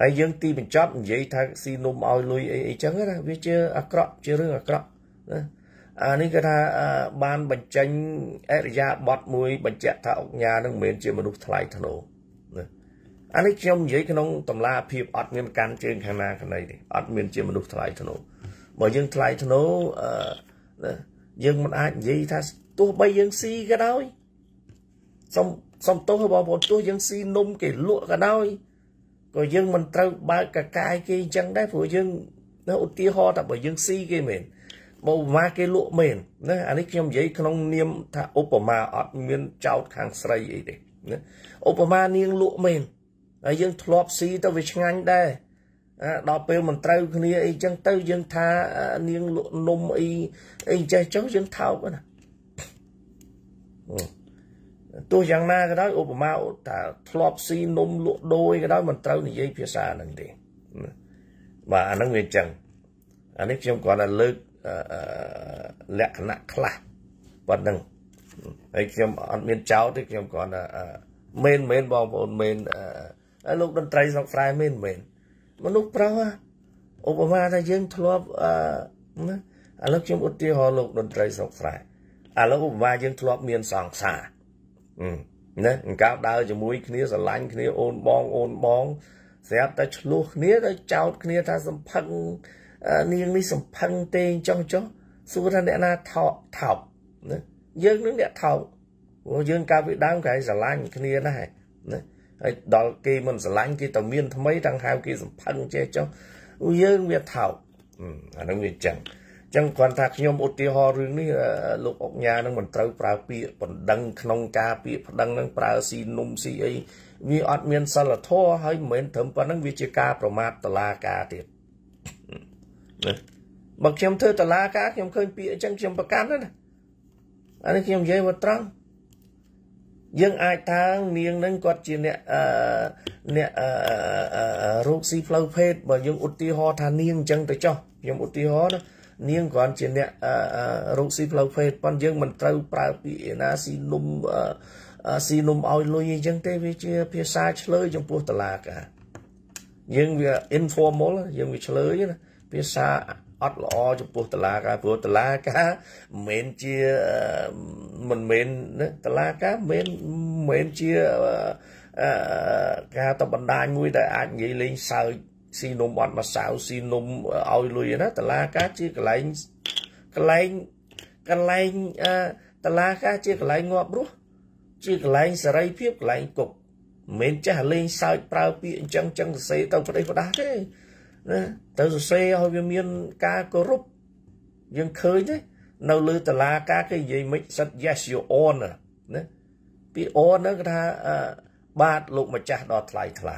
ហើយយើងទីបញ្ចប់និយាយថាស៊ីនំឲ្យលុយអីអីចឹងណាវាជា អាក្រក់ជារឿងអាក្រក់ណាអានេះគេថាបានបញ្ចេញ អរិយាប័តមួយបញ្ជាក់ថាអុកញ៉ានឹងមិនមែនជាមនុស្សថ្លៃថ្នូរណាអានេះខ្ញុំនិយាយក្នុងតម្លាភាពអត់ មានកាន់ជើងខាងណាខាងណីទេអត់មានជាមនុស្សថ្លៃថ្នូរបើយើងថ្លៃថ្នូរអឺណាយើងមិនអាចនិយាយថាទោះបីយើងស៊ីក៏ដោយសុំសុំទោសបងប្អូនទោះយើងស៊ីនំគេលក់ក៏ដោយក៏យើងមិនត្រូវបើកកកាយគេអញ្ចឹងដែរព្រោះយើងណាឧទាហរណ៍ថាបើយើងស៊ីគេមែនបើឧបមាគេលក់មែនណាអានេះខ្ញុំនិយាយក្នុង នាម ថាឧបមាអត់មានចោតខាងស្រីអីទេណាឧបមានាងលក់មែនហើយយើងធ្លាប់ស៊ីទៅវាឆ្ងាញ់ដែរដល់ពេលមិនត្រូវ គ្នាអីចឹងទៅយើងថានាងលក់នំអីអីចេះចុះយើងថោកណាទោះយ៉ាងណាក៏ដោយឧបមាថាធ្លាប់ស៊ីនំលក់ដូរក៏ដោយមិនត្រូវនិយាយភាសាហ្នឹងទេបាទអាហ្នឹងវាចឹងអានេះខ្ញុំគាត់តែលើកលក្ខណៈខ្លះប៉ុណ្្នឹងហើយខ្ញុំអត់មានចោទទេខ្ញុំគាត់ថាមែនមែនបងប្អូនមែនលោកតន្ត្រីស្រុកស្រែមែនមែនមនុស្សប្រុសឧបមាថាយើងធ្លាប់អឺណាឥឡូវខ្ញុំឧទាហរណ៍លោកតន្ត្រីស្រុកស្រែឥឡូវឧបមាយើងធ្លាប់មានសង្សារណាអង្កោដើរជាមួយ គ្នាស្រឡាញ់គ្នាអូនបងអូនបង ស្រាប់តែឆ្លោះគ្នាទៅចោត គ្នាថាសំផឹងនាងនេះសំផឹងទេចុះចុះសួរថាអ្នកណាថោកថោកណាយើងនឹងអ្នកថោកព្រោះយើងកាលពីដើមគេស្រឡាញ់គ្នាដែរណាហើយដល់គេមិនស្រឡាញ់គេទៅមានថ្មីទាំងហៅគេសំផឹងចេះចុះយើងវាថោកអានឹងវាអញ្ចឹងអញ្ចឹងគាត់ថាខ្ញុំឧទាហរណ៍រឿងនេះលោកអុកញ៉ានឹងមិនត្រូវប្រើពាក្យបណ្ដឹងក្នុងការពាក្យប្តឹងនឹងប្រើស៊ីនុំស៊ីអីវាអត់មានសិលធម៌ហើយមិនមែនត្រឹមប៉ុណ្្នឹងវាជាការ ប្រមាថតឡាការទៀតណាបើខ្ញុំធ្វើតឡាការខ្ញុំឃើញ ពាក្យអញ្ចឹងខ្ញុំប្រកាន់ណាអានេះខ្ញុំនិយាយមកត្រង់យើងអាចថានាងនឹងគាត់ជាអ្នកអ្នករោគស៊ីផ្លូវភេទបើយើងឧទាហរណ៍ថា នាងអញ្ចឹងទៅចោះខ្ញុំឧទាហរណ៍នាងគ្រាន់ជាអ្នករោគស៊ីផ្លូវភេទប៉ុន្តែយើងមិនត្រូវប្រើពាក្យណាស៊ីនំស៊ីនំឲ្យលុយអីចឹង ទេវាជាភាសាឆ្លើយចំពោះតឡាការយើងវា informal យើងវាឆ្លើយណាភាសាអត់ល្អចំពោះតឡាការព្រោះតឡាការមិនមែនជាមិនមែនតឡាការមិនមែនជាការតបណ្ដាញមួយដែលអាចងាយលេងសើចស៊ីនំអត់មកសៅស៊ីនំឲ្យលុយណាតឡាការជាកន្លែងកន្លែងកន្លែងតឡាការជាកន្លែងងាប់រស់ជាកន្លែងសេរីភាពកន្លែងគុកមិនចាស់លេងសើចប្រើពាក្យអញ្ចឹងចឹងសេទៅប្រទេសផ្ដាស់ទេណាទៅសរសេរឲ្យវាមានការគោរពយើងឃើញទេនៅលើតឡាការ គេនិយាយមិនសិត yes you honor ណាពី honor គេថាបាទលោកម្ចាស់ដ៏ថ្លៃថ្លា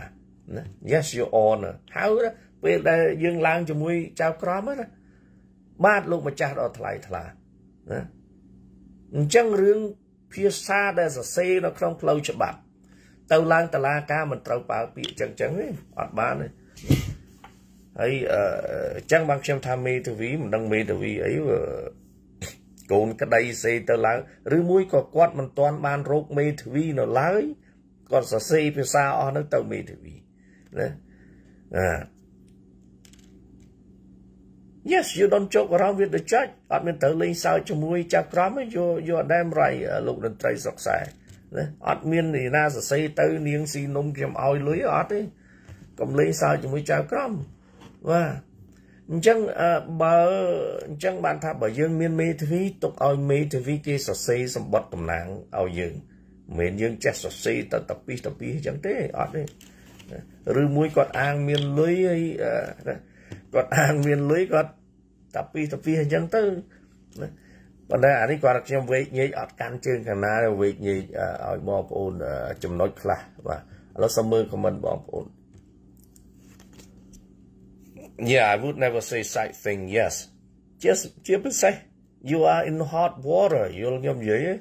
ណា yes you honor ហើយពេលដែលយើងឡើងជាមួយចៅក្រមណាបាទលោកម្ចាស់ដ៏ថ្លៃថ្លាណាអញ្ចឹងរឿងភាសាដែលសរសេរនៅក្នុងផ្លូវច្បាប់ទៅឡើងតឡាការមិនត្រូវប្រើពាក្យអញ្ចឹងអញ្ចឹងទេអត់បានទេហើយអញ្ចឹងបានខ្ញុំថាមេធាវីមិនដឹងមេធាវីអីកូនក្តីសេទៅឡើងឬមួយក៏គាត់មិនទាន់បានរោគមេធាវីនៅឡើយគាត់សរសេរភាសាអស់នោះទៅមេធាវីណាអា Yes you don't joke around with the judge អត់មានត្រូវលេងសើចជាមួយចាប់ក្រមទេ you you are damn right លោកតន្ត្រីសុកសែណាអត់មាននារីណាសរសេរទៅនាងស៊ីនំខ្ញុំឲ្យលុយអត់ទេកុំលេងសើចជាមួយ ចៅក្រមបាទអញ្ចឹងបើអញ្ចឹងបានថាបើយើងមានមេធាវីទុកឲ្យមេធាវីគេសរសេរសម្បត្តិតំណាងឲ្យយើងមិនមែនយើង ចេះសរសេរទៅតពីតពីអញ្ចឹងទេអត់ទេឬមួយគាត់អាង មានលុយហើយគាត់អាងមានលុយគាត់តពីតពីអញ្ចឹងទៅប៉ុន្តែអានេះគាត់ខ្ញុំវេកញែកអត់កាន់ជើងខាងណាវេកញែកឲ្យបងប្អូនចំណុចខ្លះបាទឥឡូវសូមមើលខមមិនបងប្អូន Yeah, I would never say side thing. Yes. Just ជាពិសេស you are in hot water. យល់ខ្ញុំនិយាយទេ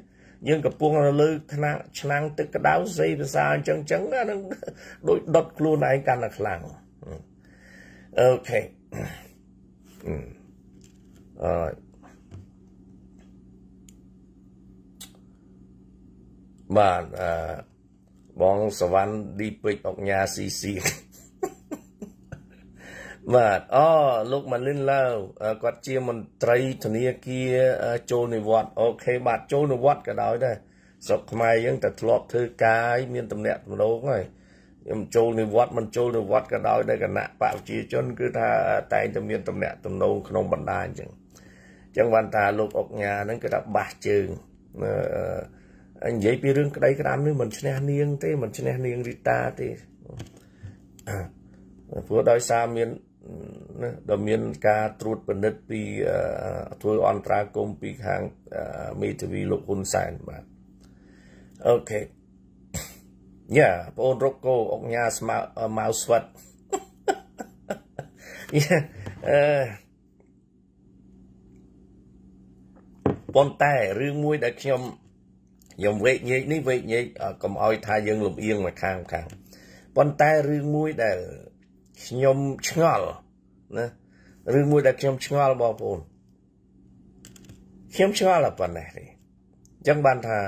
យើងកំពុងនៅលើថ្នាក់ឆ្នាំងទឹកក្តៅស្អីភាសាអញ្ចឹងអញ្ចឹងអានឹងដូចដុតខ្លួនឯងកាន់តែខ្លាំងអូខេអឺបាទអឺបងសវណ្ណឌីពេជ្រអុកញ៉ាស៊ីស៊ីបាទអូលោកម៉ាលីនឡាវគាត់ជាមន្ត្រីធនាគារចូលនិវត្តអូខេបាទចូលនិវត្តក៏ដោយដែរស្រុកខ្មែរយើងតែធ្លាប់ធ្វើកាយមាន តំណែងតំណងហើយខ្ញុំចូលនិវត្តមិនចូលនិវត្តក៏ដោយដែរគណៈបព្វជិជនគឺថាតែងតែមានតំណែងតំណងក្នុងបណ្ដាអញ្ចឹងអញ្ចឹងបានថាលោកអុកញ៉ាហ្នឹងគឺថាបាសជើងនិយាយពីរឿងក្តីក្តាមនេះមិនឈ្នះនាង ទេមិនឈ្នះនាង រីតាទេព្រោះដោយសារមានណាដែលមានការត្រួតពិនិត្យពីធ្វើអន្តរាគមពីខាងមេធាវីលោកហ៊ុនសែនបាទអូខេយ៉ាបងអូនរកគោអុកញ៉ាស្មៅម៉ៅស្វិតយ៉ាអឺប៉ុន្តែរឿងមួយដែលខ្ញុំខ្ញុំវេកញែកនេះវេកញែកកុំអោយថាយើងលំអៀងមកខាងខាងប៉ុន្តែរឿងមួយដែលខ្ញុំឆ្ងល់ណាឬមួយដែលខ្ញុំឆ្ងល់បងប្អូនខ្ញុំឆ្ងល់តែប៉ុណ្ណេះទេអញ្ចឹងបានថា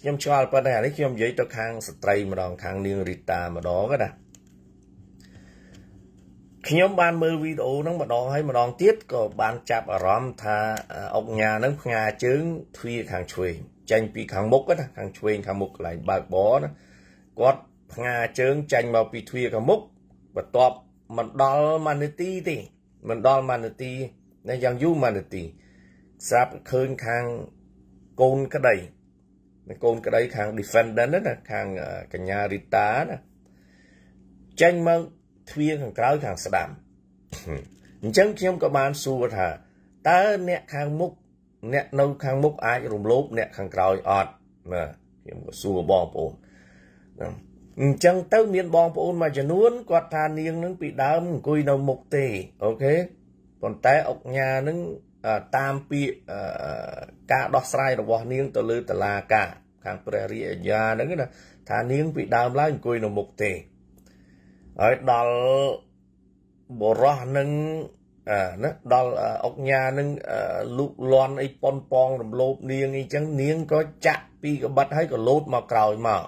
ខ្ញុំឆ្ងល់ប៉ុណ្ណេះនេះខ្ញុំនិយាយទៅខាងស្ត្រីម្ដងខាងនាងរីតាម្ដងណាខ្ញុំបានមើលវីដេអូហ្នឹងម្ដងហើយម្ដងទៀតក៏បានចាប់អារម្មណ៍ថាអុកញ៉ាហ្នឹងផ្ងាជើងទ្វារខាងឆ្វេងចេញពីខាងមុខណាខាងឆ្វេងខាងមុខកន្លែងបើកបរណាគាត់ផ្ងាជើងចេញមកពីទ្វារខាងមុខបន្ទាប់មិនដល់មួយនាទីទេមិនដល់មួយនាទីណាយ៉ាងយូរមួយនាទីស្រាប់ឃើញខាងកូនក្តីកូនក្តី ខាង defendant ណាខាងកញ្ញារីតាណាចេញមកទ្វារខាងក្រៅខាងស្ដាំអញ្ចឹងខ្ញុំក៏បានសួរថាតើអ្នកខាងមុខអ្នកនៅ ខាងមុខអាចរំលោភអ្នកខាងក្រោយអត់ណាខ្ញុំក៏សួរបងប្អូនអញ្ចឹងទៅមានបងប្អូនមួយចំនួនគាត់ថានាងនឹងពីដើមអង្គុយនៅមុខទេអូខេប៉ុន្តែអុកញ៉ានឹងតាមពាក្យការដោះស្រាយរបស់នាងទៅលើតឡាការខាងព្រះរាជអាជ្ញាហ្នឹងណាថានាងពីដើមឡើងអង្គុយនៅមុខទេហើយដល់បរោះនឹងណាដល់អុកញ៉ានឹងលូកលន់អីប៉ុនប៉ងរំលោភនាងអីចឹងនាងក៏ចាក់ពីកបិតហើយក៏លោតមកក្រោយមក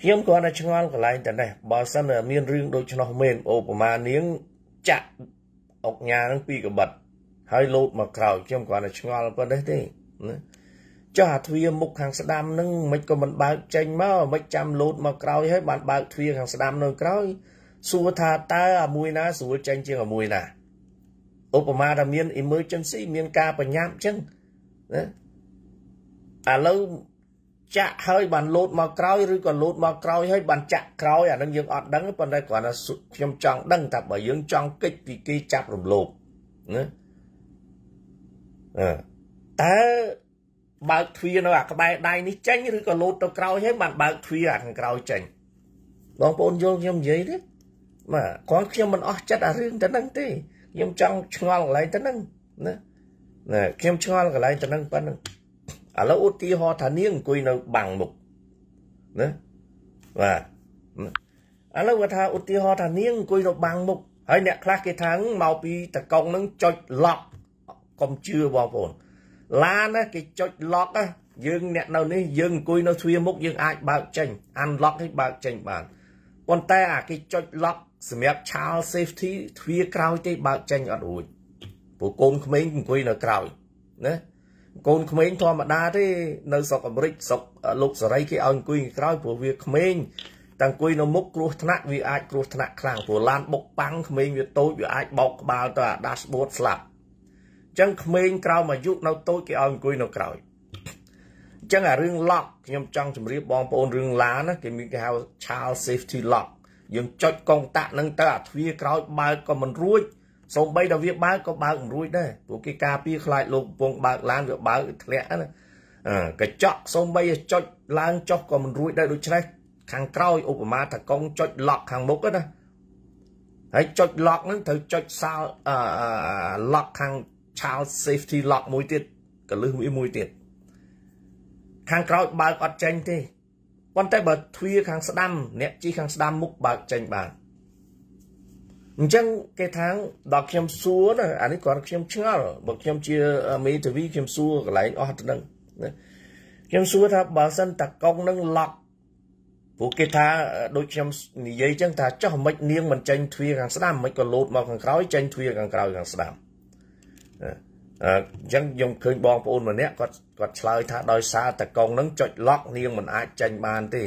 ខ្ញុំគ្រាន់តែឆ្ងល់កន្លែងតែនេះបើសិនមានរឿងដូច្នោះមែនឧបមានាងចាក់អុកញ៉ានឹងពីកបិតហើយលោតមកក្រោយខ្ញុំគ្រាន់តែឆ្ងល់ប៉ុណ្ណេះទេណាចុះអាទ្វារមុខខាងស្ដាំនឹងមិនក៏មិនបើកចេញមកមិនចាំលោតមកក្រោយហើយបានបើកទ្វារខាងស្ដាំនៅក្រោយសួរថាតើអាមួយណាស្រួលចេញជាងអាមួយណាឧបមាថាមាន emergency មានការប្រញាប់អញ្ចឹងណាឥឡូវចាក់ហើយបានលោតមកក្រោយឬក៏លោតមកក្រោយហើយបានចាក់ក្រោយអានឹងយើងអត់ដឹងប៉ុន្តែគ្រាន់តែខ្ញុំចង់ដឹងថាបើយើងចង់គេចពីគេចាប់រំលោភណាអឺតើបើកទ្វារនៅអាក្បែរដៃនេះចេញឬក៏លោតទៅក្រោយហើយបានបើកទ្វារអាខាងក្រោយចេញបងប្អូនយល់ខ្ញុំនិយាយទេបាទគាត់ខ្ញុំមិនអស់ចិត្តអារឿងទៅនឹងទេខ្ញុំចង់ឆ្ងល់កន្លែងទៅនឹងណាខ្ញុំឆ្ងល់កន្លែងទៅនឹងប៉ុណ្្នឹងឥឡូវឧទាហរណ៍ថានាងអង្គុយនៅបាំងមុខណាបាទឥឡូវគាត់ថាឧទាហរណ៍ថានាងអង្គុយនៅបាំងមុខហើយ អ្នកខ្លះគេថាមកពីតកង់នឹងចុចឡប់កុំជឿបងប្អូន ឡានគេចុចឡប់ណាយើងអ្នកនៅនេះយើងអង្គុយនៅទ្វារមុខយើងអាចបើកចេញ unlock ឲ្យបើកចេញបានប៉ុន្តែ អា គេចុច lock សម្រាប់ child safety ទ្វារក្រោយទេបើកចេញអត់រួចព្រោះកូនក្មេងអង្គុយនៅក្រោយណាកូនក្មេងធម្មតាទេនៅស្រុកអាមេរិកស្រុកលោកសេរីគេឲ្យអង្គុយក្រោយព្រោះវាក្មេងតាំងអង្គុយនៅមុខគ្រោះថ្នាក់វាអាចគ្រោះថ្នាក់ខ្លាំងព្រោះឡានបុកប៉ាំងក្មេងវាតូចវាអាចបោកក្បាលទៅអា dashboard ស្លាប់អញ្ចឹងក្មេងក្រោមអាយុនៅតូចគេឲ្យអង្គុយនៅក្រោយអញ្ចឹងអារឿង lock ខ្ញុំចង់ជម្រាបបងប្អូនរឿងឡាន គេមានគេហៅ child safety lock យើងចុចកុងតាក់នឹងទៅអាទ្វារក្រោយបើកក៏មិនរួចសូម្បីតែវាបើកក៏បើកមិនរួចដែរព្រោះគេការពារខ្លាចលោកកំពុងបើកឡានវាបើកធ្លាក់ណាកញ្ចក់សូម្បីចុចឡើង ចុះក៏មិនរួចដែរដូច្នេះខាងក្រោយឧបមាថាកង់ចុចឡុកខាងមុខណាហើយចុចឡុកហ្នឹងត្រូវចុចសាលឡុកខាង child safety lock មួយទៀតកលឹះវាមួយទៀតខាងក្រោយបើកអត់ចេញទេប៉ុន្តែបើទ្វារខាងស្ដាំអ្នកជិះខាងស្ដាំមុខបើកចេញបានអញ្ចឹងគេថាដល់ខ្ញុំសួរណាអានេះគាត់ខ្ញុំឆ្ងល់បើខ្ញុំជាមេធាវីខ្ញុំសួរកន្លែងអស់ទៅនឹងណាខ្ញុំសួរថាបើសិនតាកុងនឹងឡក់ពួកគេថាដូចខ្ញុំនិយាយចឹងថាចោះមិននាងមិនចេញទ្វារខាងស្ដាំមិនក៏លោតមកខាងក្រោយចេញទ្វារខាងក្រោយខាងស្ដាំអញ្ចឹងខ្ញុំឃើញបងប្អូនម្នាក់គាត់គាត់ឆ្លើយថាដោយសារតាកុងនឹងចុចឡុកនាងមិនអាចចេញបានទេ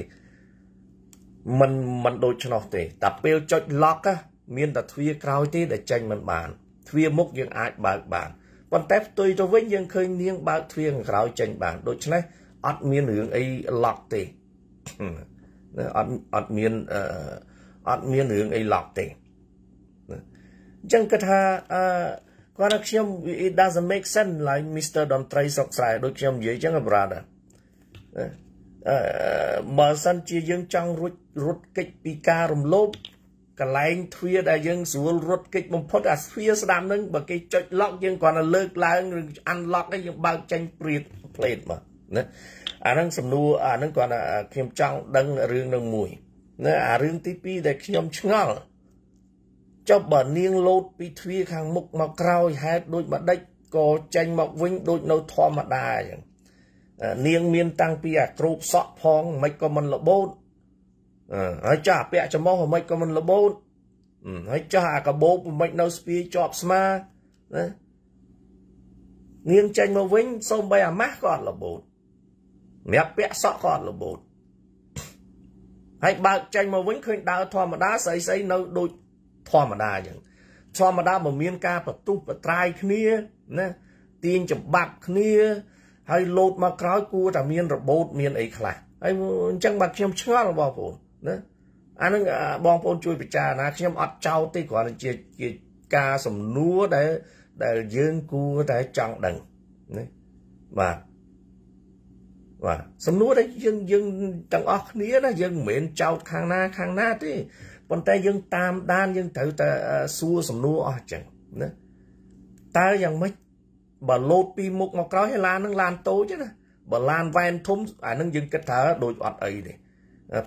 มันมันដូច្នោះទេតែពេលចុចឡុកមានតែទ្វារក្រោយទេដែលចេញមិនបានទ្វារមុខយើងអាចបើកបានប៉ុន្តែផ្ទុយទៅវិញយើងឃើញនាងបើកទ្វារក្រោយចេញបានដូច្នេះអត់មានរឿងអីឡុកទេអត់អត់មានអត់មានរឿងអីឡុកទេអញ្ចឹងគាត់ថាអឺគាត់ខ្ញុំ it doesn't make sense like Mr. ដំត្រីសុកស្រែដូចខ្ញុំនិយាយអញ្ចឹង brother អឺបើសិនជាយើងចង់រត់រត់គេចពីការរំលោភកន្លែងទ្វារដែលយើងស្រួលរត់គេចបំផុតអាទ្វារស្ដាំនឹងបើគេចុច lock យើងគ្រាន់តែលើកឡើងឬ unlock ឯងយើងបើកចេញព្រៀត plate មកណាអាហ្នឹងសំណួរអាហ្នឹងគ្រាន់តែខ្ញុំចង់ ដឹងរឿងនឹងមួយណាអារឿងទី2ដែលខ្ញុំឆ្ងល់ចុះបើនាងលោតពីទ្វារខាងមុខមកក្រោយហេតុដូចម្ដេចក៏ចេញមកវិញ ដូចនៅធម្មតាអញ្ចឹងនាង មាន តាំងពីអាក្រូបសក់ផងមិនក៏មិនលបោតហើយចាស់ពាក់ច្មោះមិនក៏មិនលបូតហើយចាស់អាកបោបមិននៅស្ពាយជាប់ស្មាណានាងចេញមកវិញសូមបីអាម៉ាស់ក៏អត់លបូតម្រាប់ពាក់សក់ក៏អត់លបូតហើយបើកចេញមកវិញឃើញដើរធម្មតាស្អីស្អីនៅ ដូចធម្មតាអញ្ចឹងធម្មតាមិនមានការបន្ទុះបត្រាយគ្នាណាទាញច្បាប់គ្នាហើយលោតមកក្រោយគួរតែមានរបូតមានអីខ្លះហើយអញ្ចឹងបាទខ្ញុំឆ្ងល់បងប្អូនណាអានឹងបងប្អូនជួយពិចារណាខ្ញុំអត់ចោទទេគ្រាន់តែជាជាការសំណួរដែលដែលយើងគួរតែចង់ដឹងណាបាទបាទសំណួរដែលយើងយើងទាំងអស់គ្នាណាយើងមិនមែនចោទខាងណាខាងណាទេប៉ុន្តែយើងតាមដានយើងត្រូវតែសួរសំណួរអស់ចឹងណាតើយ៉ាងម៉េចបើលោតពីមុខមកក្រោយឡាននឹងឡានតូចណាបើឡានវ៉ែនធំអានឹងយើងគិតថាដូចអត់អីទេ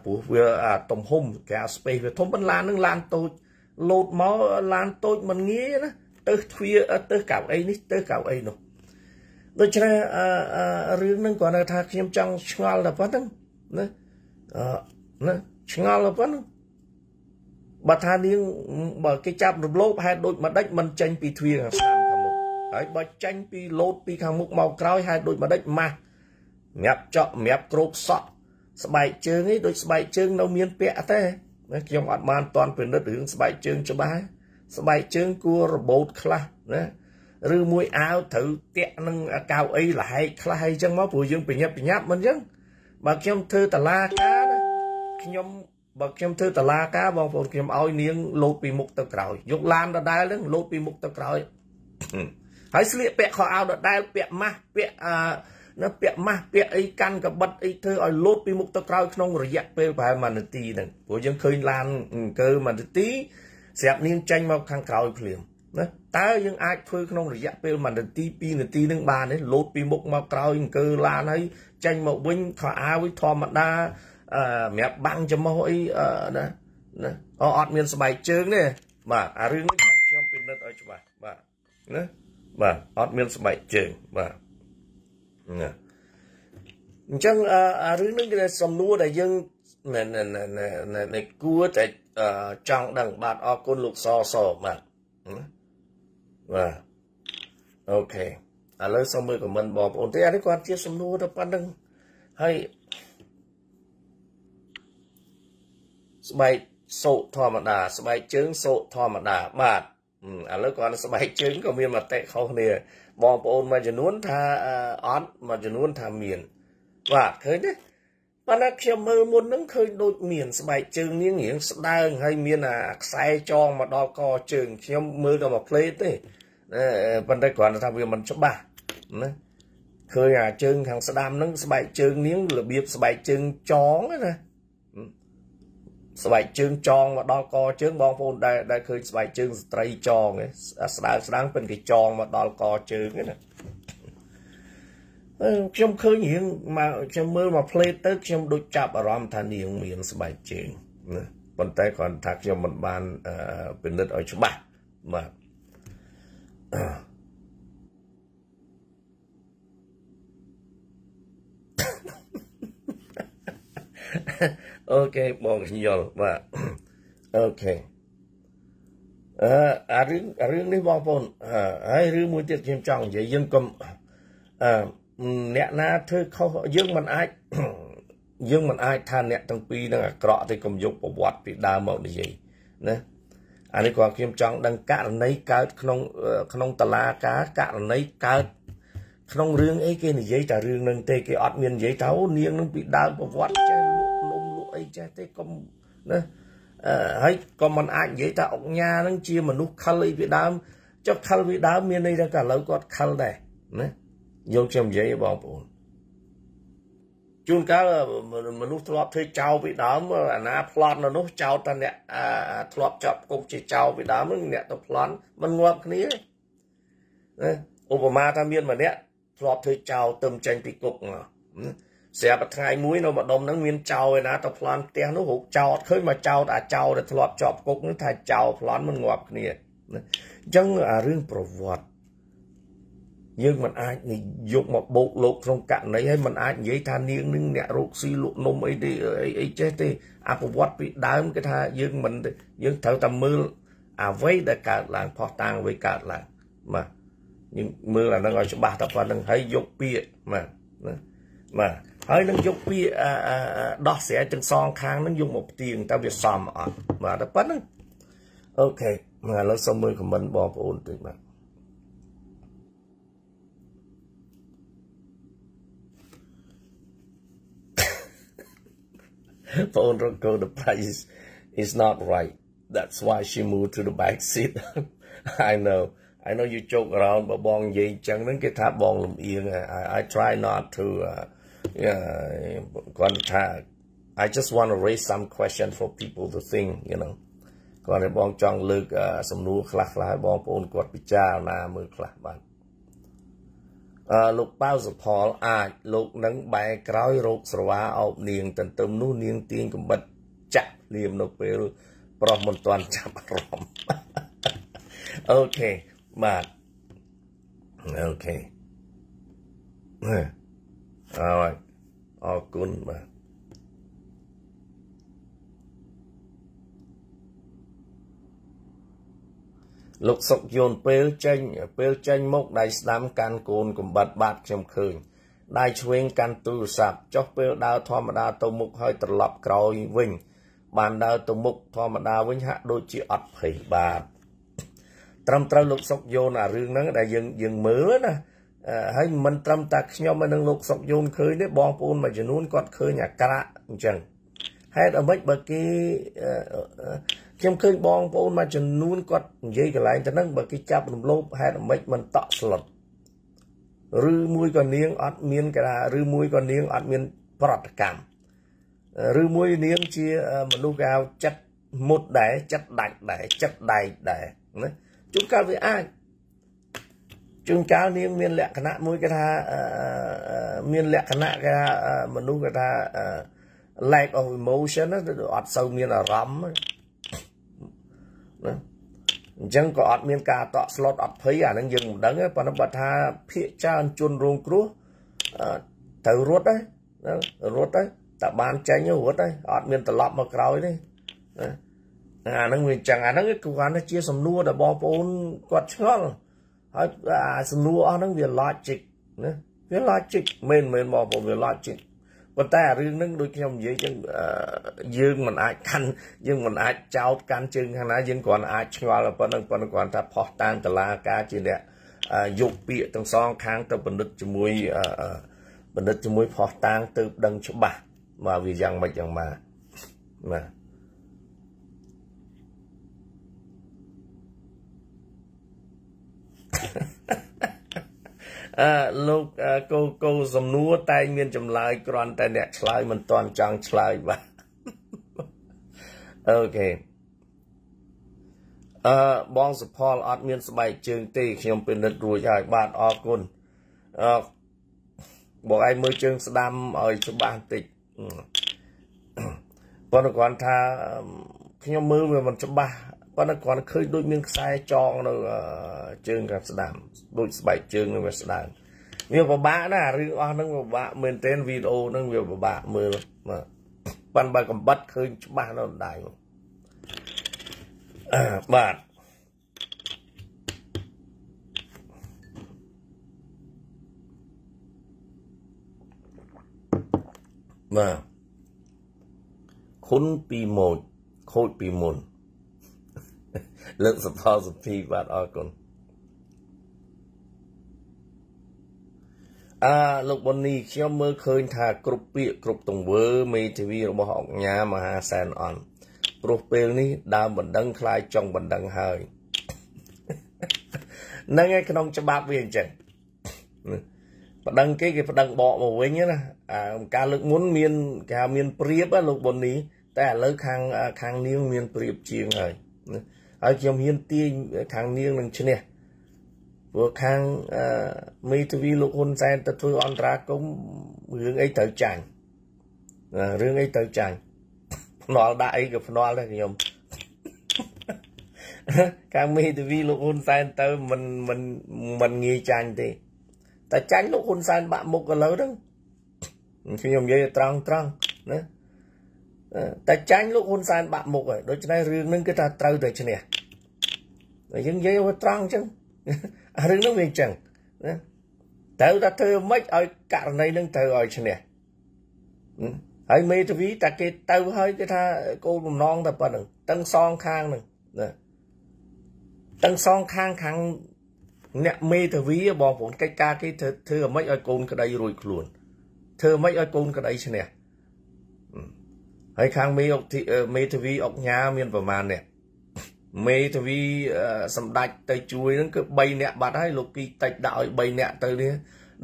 ព្រោះវាអាទំហំគេអា space វាធំប៉ុន្មានឡាននឹងឡានតូចលោតមកឡានតូចមិនងាយណាទៅទ្វាទៅកៅអីនេះ ទៅកៅអីនោះដូច្នេះរឿងហ្នឹងគាត់នៅថាខ្ញុំចង់ឆ្ងល់តែប៉ុណ្្នឹងណាណាឆ្ងល់តែប៉ុណ្្នឹងបើថានាងបើគេចាប់រំលោភហេតុដូចម្ដេចមិនចេញពីទ្វារខាងស្ដាំខាងមុខហើយបើចេញពីលោតពីខាងមុខមកក្រោយហេតុដូចម្ដេចម៉ាស់ញាប់ចក់ញាប់គ្របសក់ស្បែកជើងឯងដូចស្បែកជើងនៅមានពាក់ទេណាខ្ញុំអត់បានតន់ពិនិត្យរឿងស្បែកជើងច្បាស់ស្បែកជើងគួររបូតខ្លះណាឬមួយអាវត្រូវតាក់នឹងកៅអីលហែកខ្លះអីចឹងមកព្រោះយើងប្រញាប់ប្រញាប់មិនចឹងបើខ្ញុំធ្វើតឡាការខ្ញុំបើខ្ញុំធ្វើតឡាការបងប្អូនខ្ញុំឲ្យ នាងលោតពីមុខទៅក្រោយ យកឡានដដែលនឹងលោតពីមុខទៅក្រោយហើយស្លៀកពាក់ខោអាវដដែលពាក់ម៉ាស់ពាក់អឺណាពាក់ម៉ាស់ពាក់អីកាន់កបិតអីធ្វើឲ្យលោតពីមុខទៅក្រោយក្នុងរយៈពេលប្រហែល1នាទីហ្នឹងព្រោះយើងឃើញឡានអង្គើ1នាទីស្រាប់នាងចេញមកខាងក្រោយភ្លាមណាតើយើងអាចធ្វើក្នុងរយៈពេល1នាទី2នាទីនឹងបានទេលោតពីមុខមកក្រោយអង្គើឡានហើយចេញមកវិញខោអាវធម្មតាអឺសម្រាប់បាំងច្រមុះអីណាណាអត់អត់មាន ស្បែកជើងទេបាទអារឿងនេះខ្ញុំពិនិត្យឲ្យច្បាស់បាទណាបាទអត់មានស្បែកជើងបាទណាអញ្ចឹងអារឿងនេះគឺសំណួរដែលយើងនៅគួរតែចង់ដឹងបាទអរគុណលោកសសបាទបាទអូខេឥឡូវសូមមើលខមមិនបងប្អូនទេអានេះគាត់ជា សំណួរទៅប៉ុណ្្នឹងហើយស្បែកសូកធម្មតា ស្បែកជើង សូកធម្មតា បាទឥឡូវគាត់ស្បែកជើងក៏មានមតិខុសគ្នាបងប្អូនមួយចំនួនថាអត់មួយចំនួនថាមានបាទឃើញទេប៉ុន្តែខ្ញុំមើលមុនហ្នឹងឃើញដូចមាន ស្បែកជើងនាងរៀងស្ដើងហើយមានអាខ្សែចងមកដល់កជើងខ្ញុំមើលដល់មកផ្លេតទេប៉ុន្តែគ្រាន់តែថាវាមិនច្បាស់ណាឃើញអាជើងខាងស្ដាំហ្នឹងស្បែកជើងនាងរបៀបស្បែកជើងចងណាស្បែកជើងចងមកដល់កជើងបងប្អូនដែលដែលឃើញស្បែកជើងស្ត្រីចងស្ដើងស្ដើងពិនគេចងមកដល់កជើងណាខ្ញុំឃើញរៀងមកខ្ញុំមើលមកផ្លេតទៅខ្ញុំដូចចាប់អារម្មណ៍ថានាងមានស្បែកជើងណាប៉ុន្តែគ្រាន់ថាខ្ញុំមិនបានពិនិត្យឲ្យច្បាស់បាទអឺអូខេបងខ្ញុំយល់បាទអូខេអឺអារឿងរឿងនេះបងប្អូនហើយរឿងមួយទៀតខ្ញុំចង់និយាយយើងកុំអឺអ្នកណាធ្វើខុសយើងមិនអាចយើងមិនអាចថាអ្នកទាំងពីរនឹងអាក្រក់ទេកុំយកប្រវត្តិពីដើមមកនិយាយណាអានេះគាត់ខ្ញុំចង់ដឹងករណីកើតក្នុងក្នុងតឡាការករណីកើត ក្នុងរឿងអីគេនិយាយតែរឿងនឹងទេគេអត់មាននិយាយថាអូនាងនឹងពីដើមប្រវត្តិចេះអីចេះទេកុំណាហើយក៏មិនអាចនិយាយថាអុកញ៉ានឹងជាមនុស្សខលអីពីដើមចុះខលពីដើមមានន័យថាកាលូវគាត់ខលដែរណាយល់ខ្ញុំនិយាយបងប្អូនជួនកាលមនុស្សធ្លាប់ធ្វើចោលពីដើមអាណាប្លន់នៅនោះចោលតែអ្នកធ្លាប់ចាប់គុកជាចោលពីដើមអ្នកទៅប្លន់មិនងាប់គ្នាណាឧបមាថាមានម្នាក់ធ្លាប់ធ្វើចោលទៅចេញពីគុកណាស្រាប់ថ្ងៃមួយនៅម្ដុំហ្នឹងមានចោឯណាទៅប្លន់ផ្ទះនោះរូបចោតឃើញមកចោតអាចោដែលធ្លាប់ជាប់គុកនោះថាចោប្លន់មិនងាប់គ្នាអញ្ចឹងអារឿងប្រវត្តិយើងមិនអាចនិយកមកបោកលោកក្នុងករណីហើយមិនអាចនិយាយថានាងនឹងអ្នករកស៊ីលក់នំអីទេអីចេះទេអពវត្តពីដើមគេថាយើងមិនយើងត្រូវតែមើលអ្វីដែលកើតឡើងផុសតាំងអ្វីកើតឡើងបាទយើងមើលអានឹងឲ្យច្បាស់តែប៉ុណ្្នឹងហើយយកពាក្យបាទបាទហើយនឹងយកពាក្យដោះស្រ័យទាំងសងខាងនឹងយកមកផ្ទៀងតើវាសមអត់បាទតែប៉ុណ្្នឹងអូខេឥឡូវសូមមើលខមមិនបងប្អូនតិចបាទបង Rocco the price is not right that's why she moved to the back seat i know i know you joke around បើបងនិយាយចឹងហ្នឹងគេថាបង លំអៀង i try not to uh, yeah, I just want to raise some question for people to think, you know. គាត់ឲ្យបងចង់លើកសំណួរខ្លះខ្លះឲ្យបងប្អូនគាត់ពិចារណាមើលខ្លះបាទអឺលោកប៉ៅសុផលអាចលោកនឹងបែកក្រោយរោគស្រវាអោបនាងទន្ទឹមនោះនាងទាញកំបិតចាក់ភ្លាមនៅពេលប្រុសមិនទាន់ចាប់អារម្មណ៍អូខេបាទអូខេអើយអរគុណបាទលោកសុកយូនពេលចេញពេលចេញមុខដៃស្ដាំកាន់កូន កំបិតបាត់ខ្ញុំឃើញដៃឆ្វេងកាន់ទូរស័ព្ទចុះពេលដើរធម្មតាទៅមុខហើយត្រឡប់ក្រោយវិញ បានដើរទៅមុខធម្មតាវិញហាក់ដូចជាអត់ភ័យបាទត្រឹមត្រូវលោកសុកយូនអារឿងហ្នឹងដែលយើងយើងមើលណាហើយមិនត្រឹមតែខ្ញុំនឹងលោកសុកយូនឃើញទេបងប្អូនមួយចំនួនគាត់ឃើញអាក្រក់អញ្ចឹងហេតុអ្វីបើគេខ្ញុំឃើញបងប្អូនមួយចំនួនគាត់និយាយកន្លែងទៅនឹងបើគេចាប់រំលោភហេតុអ្វីមិនតក់ស្លុតឬមួយក៏នាងអត់មានកដាឬមួយក៏នាងអត់មាន ប្រតកម្មឬមួយនាងជាមនុស្សគេហៅចិត្តមុតដែរចិត្តដាច់ដែរចិត្តដែកដែរណាជួនកាលវាអាចជួនកាលនាងមានលក្ខណៈមួយគេថាមានលក្ខណៈគេថាមនុស្សគេថា lack of emotion ទៅអត់សូវមានអារម្មណ៍ណាអញ្ចឹងក៏អត់មានការតក់ slot អត់ភ័យអានឹងយើងមិនដឹងទេប៉ុន្តែបើថាភាកច្រើនជន់រងគ្រោះទៅរត់ហ្នឹងរត់ទៅតែបានចេញរត់ទៅអត់មានត្រឡប់មកក្រោយទេណាអាហ្នឹងវាអញ្ចឹងអាហ្នឹងគឺគាត់ជាសំណួរដែលបងប្អូនគាត់ឆ្ងល់ហើយអាសំណួរអស់ហ្នឹងវា logic ណាវា logic មែនមែនបងប្អូនវា logic ប៉ុន្តែរឿងហ្នឹង ដូចខ្ញុំនិយាយចឹងយើងមិនអាចកាន់យើងមិនអាចចោតកាន់ជើងខាងណាយើងគ្រាន់អាចឆ្ងល់ប៉ុណ្ណឹងប៉ុន្តែគ្រាន់ថាផុសតាមតឡាការជាអ្នកយកពាក្យទាំងសងខាងទៅបណ្ឌិតជាមួយបណ្ឌិតជាមួយផុសតាង ទៅ ដឹងច្បាស់បាទវាយ៉ាងម៉េចយ៉ាងម៉ាបាទអឺលោកកូកូសំណួរតែងមាន ចម្លើយគ្រាន់តែអ្នកឆ្លើយមិនទាន់ចង់ឆ្លើយ បាទអូខេអឺបងសុផលអត់មានស្បែកជើងទេខ្ញុំពិនិត្យរួចហើយបាទអរគុណអឺបងឯងមើលជើង ស្ដាំឲ្យ ច្បាស់បន្តិចប៉ុន្តែគ្រាន់ថាខ្ញុំមើលវាមិនច្បាស់ប៉ុន្តែគាត់ឃើញដូចមានខ្សែចងនៅជើងគាត់ស្ដាំដូចស្បែកជើងនៅវាស្ដាំវាពិបាកណាស់រឿងអស់ហ្នឹងវាពិបាកមែនទែនវីដេអូហ្នឹងវាពិបាកមើលបាទប៉ុន្តែបើកំបិតឃើញច្បាស់នៅដៃបាទបាទគុណពីម៉ូចខូចពីមុនលោកសុផលសុភីបាទអរគុណអាលោកប៊ុននីខ្ញុំមើលឃើញ ថាគ្រប់ពាក្យគ្រប់ទង្វើមេធាវីរបស់អង្គញាមហាសែនអនព្រោះពេលនេះដើមបណ្ដឹងคล้ายចង់បណ្ដឹងហើយហ្នឹងឯងក្នុងច្បាប់វាអញ្ចឹងបណ្ដឹងគេគេបណ្ដឹងបកមកវិញណាអាការលើកមុនមានគេហៅមានព្រៀបលោកប៊ុននី តែឥឡូវខាងខាងនាងមានព្រៀបជាងហើយណាហើយខ្ញុំហ៊ានទាញខាងនាងនឹងឈ្នះព្រោះខាងមេធាវីលោកហ៊ុនសែន ទៅធ្វើអន្តរាគមរឿងអីត្រូវចាញ់រឿងអីត្រូវចាញ់ភ្នាល់ដាក់អីក៏ភ្នាល់ដែរខ្ញុំខាងមេធាវីលោកហ៊ុនសែនទៅមិនមិនមិនងាយចាញ់ទេតែចាញ់លោកហ៊ុនសែនបាក់មុខឥឡូវហ្នឹងខ្ញុំនិយាយត្រង់ត្រង់ណាតែចាញ់លោកហ៊ុនសែនបាក់មុខហើយដូច្នេះរឿងហ្នឹងគឺថាត្រូវតែឈ្នះយើងនិយាយឲ្យត្រង់អញ្ចឹងរឿងនោះវាអញ្ចឹងណាត្រូវតែធ្វើម៉េចឲ្យករណីនឹងត្រូវឲ្យឈ្នះហើយមេធាវីតែគេទៅហើយគេថាគោលបំណងតែប៉ុណ្្នឹងទាំងសងខាងហ្នឹងណាទាំងសងខាងខាងអ្នកមេធាវីបងប្អូនកិច្ចការគេធ្វើធ្វើឲ្យម៉េចឲ្យកូនក្តីរួចខ្លួនធ្វើម៉េចឲ្យកូនក្តីឈ្នះហើយខាងមេអុកមេធាវីអុកញ៉ាមានប្រមាណនេះមេធាវីសម្ដេចទៅជួយហ្នឹងគឺ3នាក់បាត់ហើយលោកគីតិចដាក់ឲ្យ3នាក់ទៅនេះ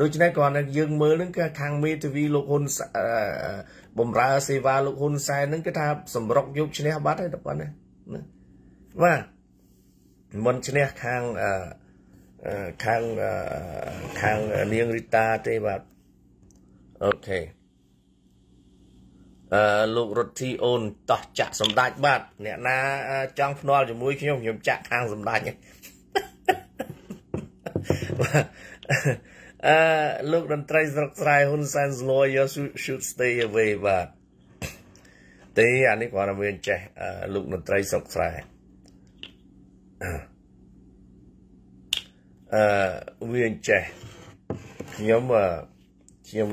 ដូច្នេះគ្រាន់តែយើងមើលហ្នឹងគឺខាងមេធាវីលោកហ៊ុនបំរើសេវាលោកហ៊ុនសែនហ្នឹងគឺថាសម្រុកយកឈ្នះបាត់ហើយតែប៉ុណ្ណេះណាបាទមិនឈ្នះខាងខាងខាងនាងរីតាទេបាទអូខេលោករទ្ធីអូនតោះចាក់សម្ដេចបាទអ្នក ណាចង់ភ្នាល់ជាមួយខ្ញុំខ្ញុំចាក់ខាងសម្ដេចអឺលោកតន្ត្រីស្រុកស្រែហ៊ុនសែនស្លយ should stay away បាទទេអានេះគាត់តែមានចេះ លោកតន្ត្រីស្រុកស្រែអឺវាចេះខ្ញុំខ្ញុំ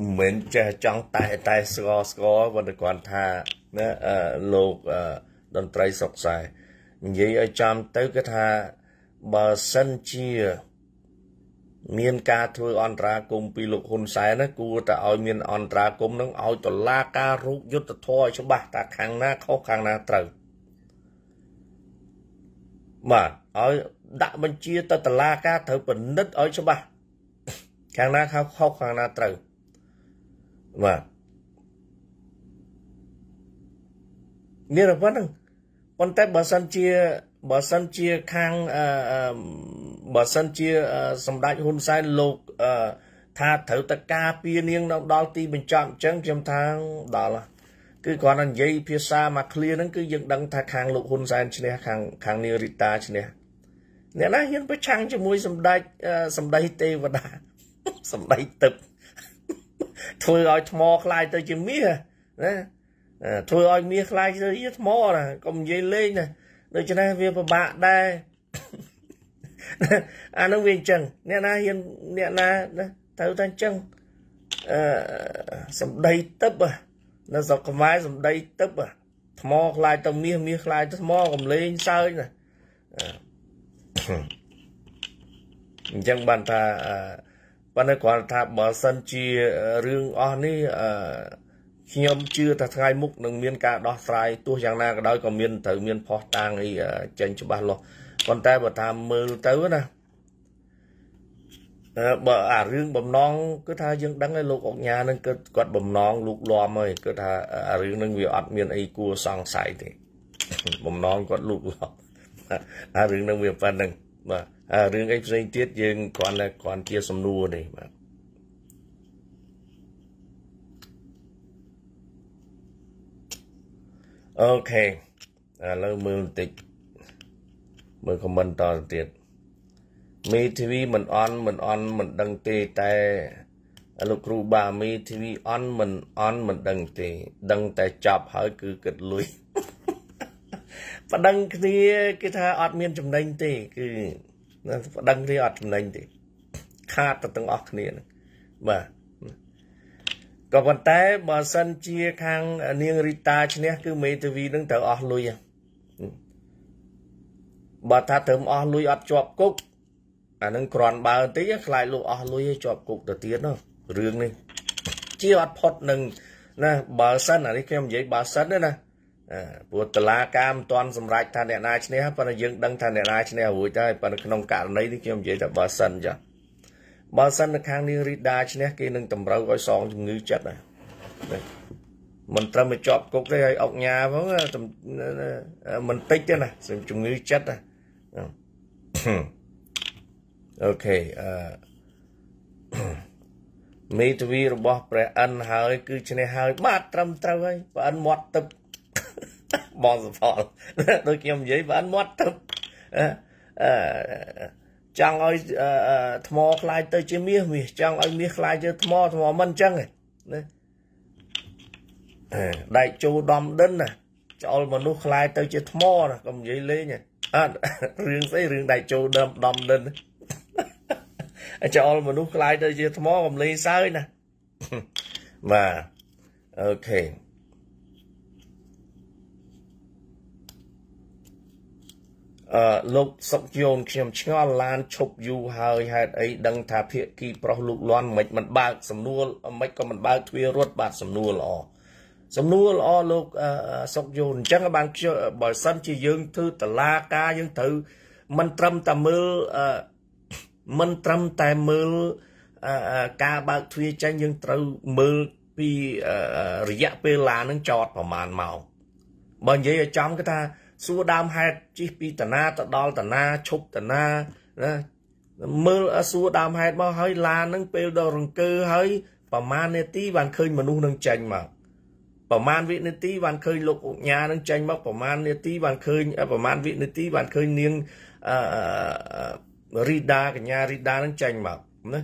មិនមែនចេះចង់តែតែស្គរស្គរប៉ុន្តែគាត់ថាណាលោកតន្ត្រីស្រុកខ្សែនិយាយឲ្យចំទៅគឺថាបើសិនជាមានការធ្វើអន្តរាគមពីលោកហ៊ុនសែនណាគួរតែឲ្យមានអន្តរាគមនឹងឲ្យតឡាការរូបយុទ្ធធរឲ្យច្បាស់ថាខាងណាខុសខាងណាត្រូវបាទឲ្យដាក់បញ្ជាទៅតឡាការត្រូវពិនិត្យឲ្យច្បាស់ខាងណាខុសខាងណាត្រូវបាទមានតែប៉ុណ្្នឹងប៉ុន្តែបើសិនជាបើសិនជាខាងអឺបើសិនជា សម្ដេចហ៊ុនសែនលោកអឺថាត្រូវតការពីនាងដល់ទីបញ្ចប់អញ្ចឹងខ្ញុំថាដល់គឺគ្រាន់តែនិយាយភាសាមកឃ្លាហ្នឹងគឺយើងដឹងថាខាងលោកហ៊ុនសែនឈ្នះខាងខាងនាងរីតាឈ្នះអ្នកណាហ៊ានប្រឆាំងជាមួយសម្ដេចសម្ដេចទេវតាសម្ដេចទឹកធ្វើឲ្យថ្មខ្លាយទៅជាមាសណាធ្វើឲ្យមាសខ្លាយទៅជាថ្មណាកុំនិយាយលេងណាដូច្នេះវាពិបាកដែរអានោះវាអញ្ចឹងអ្នកណាហ៊ានអ្នកណាត្រូវតែអញ្ចឹងអឺសំដីទឹកនៅស្រុកខ្មែរសំដីទឹកថ្មខ្លាយទៅមាសមាសខ្លាយទៅថ្មកំលេងសើចណាអញ្ចឹងបានថាអឺប៉ុន្តែគ្រាន់ថាបើសិនជារឿងអស់នេះខ្ញុំជឿថាថ្ងៃមុខនឹងមានការដោះស្រាយទោះយ៉ាងណាក៏ដោយក៏មានត្រូវមានផោះតាំងអីចេញច្បាស់លាស់ប៉ុន្តែបើថាមើលទៅណាបើអារឿងបំណងគឺថាយើងដឹងហើយលោកអុកញ៉ានឹងគឺគាត់បំណងលូកលំហើយគឺថាអារឿងនឹងវាអត់មានអីគួរសង្ស័យទេបំណងគាត់លូកលំអារឿងនឹងវាប៉ុណ្្នឹងបាទរឿងអីផ្សេងទៀតយើងគ្រាន់តែគ្រាន់ជាសំណួរនេះបាទអូខេឥឡូវមើលបន្តិចមើលខមមិនតទៅទៀតមេធាវីមិនអន់មិនអន់មិនដឹងទេតែលោកគ្រូបាមេធាវីអន់មិនអន់មិនដឹងទេដឹងតែចប់ហើយគឺគិតលុយប្តឹងគ្នាគេថាអត់មាន ចំណេញទេ គឺប្តឹងគ្នាអត់ចំណេញទេ ខាតទៅទាំងអស់គ្នាហ្នឹងបាទក៏ប៉ុន្តែបើសិនជាខាងនាងរីតាឈ្នះ គឺមេធាវីនឹងត្រូវអស់លុយបើថាត្រូវអស់លុយអត់ជាប់គុកអានឹងក្រាន់បើតិចខ្លាចលោកអស់លុយឲ្យជាប់គុកទៅទៀតនោះរឿងនេះជាអត់ផុតនឹងណាបើសិនអានេះខ្ញុំនិយាយបើសិនណាព្រោះតឡាការមិនទាន់សម្រេចថាអ្នកណាឈ្នះប៉ុន្តែយើង ដឹងថាអ្នកណាឈ្នះរួចហើយប៉ុន្តែក្នុងករណីនេះខ្ញុំនិយាយថាបើសិនចាបើសិននៅខាងនាងរីដាឈ្នះគេនឹងតម្រូវឲ្យសងជំងឺចិត្តណាមិនត្រឹមតែជាប់គុកទេឲ្យអុកញ៉ាផងមិនតិចទេណាជំងឺចិត្តណាអូខេអឺមេធាវីរបស់ព្រះអិនហើយ គឺឈ្នះហើយ បាទត្រឹមត្រូវហើយព្រះអិនមាត់ទឹកបងសុផលដូចខ្ញុំនិយាយបានមាត់ទៅអឺចង់ឲ្យថ្មคล้ายទៅជាមាសមាសចង់ឲ្យមាសคล้ายជាថ្មថ្មមិនអញ្ចឹងណាដែកចូលដំដិនណាច្អល់មនុស្សคล้ายទៅជាថ្មណាកុំនិយាយលេងអត់រឿងស្អីរឿងដែកចូលដំដំដិនច្អល់មនុស្សคล้ายទៅជាថ្មកុំលេងសើចណាបាទអូខេអឺលោកសុកយូនខ្ញុំឆ្ងល់ឡានឈប់យូរហើយហេតុអីដឹងថាភៀកគីប្រុសលោកលន់មិនមិនបើកសំនួលមិនក៏មិនបើកទ្វាររត់បាទសំនួលល្អសំនួលល្អលោកសុកយូនអញ្ចឹងបានបើសិនជាយើងធ្វើតឡាការយើងត្រូវមិនត្រឹមតែមើលមិនត្រឹមតែមើលការបើកទ្វារចេញយើងត្រូវមើលពីរយៈពេលឡាននឹងចតប្រហែលម៉ោងបើនិយាយឲ្យចំគឺថាសួរដើមហេតុជិះពីតាណាទៅដល់តាណាឈប់តាណាណាមើលសួរដើមហេតុមកហើយឡានហ្នឹងពេលដល់រង្គើហើយប្រមាណនាទី បានឃើញមនុស្សនឹងចេញមកប្រមាណវិនាទីបានឃើញលោកអុកញ៉ានឹងចេញមកប្រមាណនាទីបានឃើញប្រមាណវិនាទីបានឃើញនាងអឺរីដាកញ្ញារីដានឹងចេញមកណា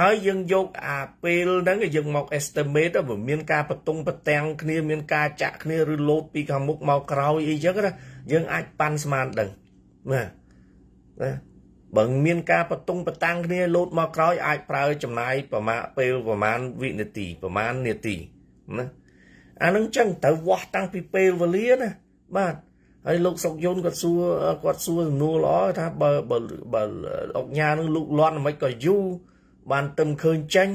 ហើយយើងយក អាពេលហ្នឹងយើងមក estimate វាមានការបន្ទងបតាំងគ្នាមានការចាក់គ្នាឬលោតពីខាងមុខមកក្រោយអីចឹងណាយើងអាចប៉ាន់ស្មានដឹងណាណាបើមានការបន្ទងបតាំងគ្នាលោតមកក្រោយអាចប្រើចំណាយប្រមាណពេលប្រមាណវិនាទី ប្រមាណនាទីណាអានឹងចឹងត្រូវវាស់តាំងពីពេលវេលាណាបាទហើយលោកសុកយន្តគាត់សួរគាត់សួរសំណួរល្អថាបើបើអង្គញានឹងលោកលន់មិនក៏យូរបានទឹមឃើញចាញ់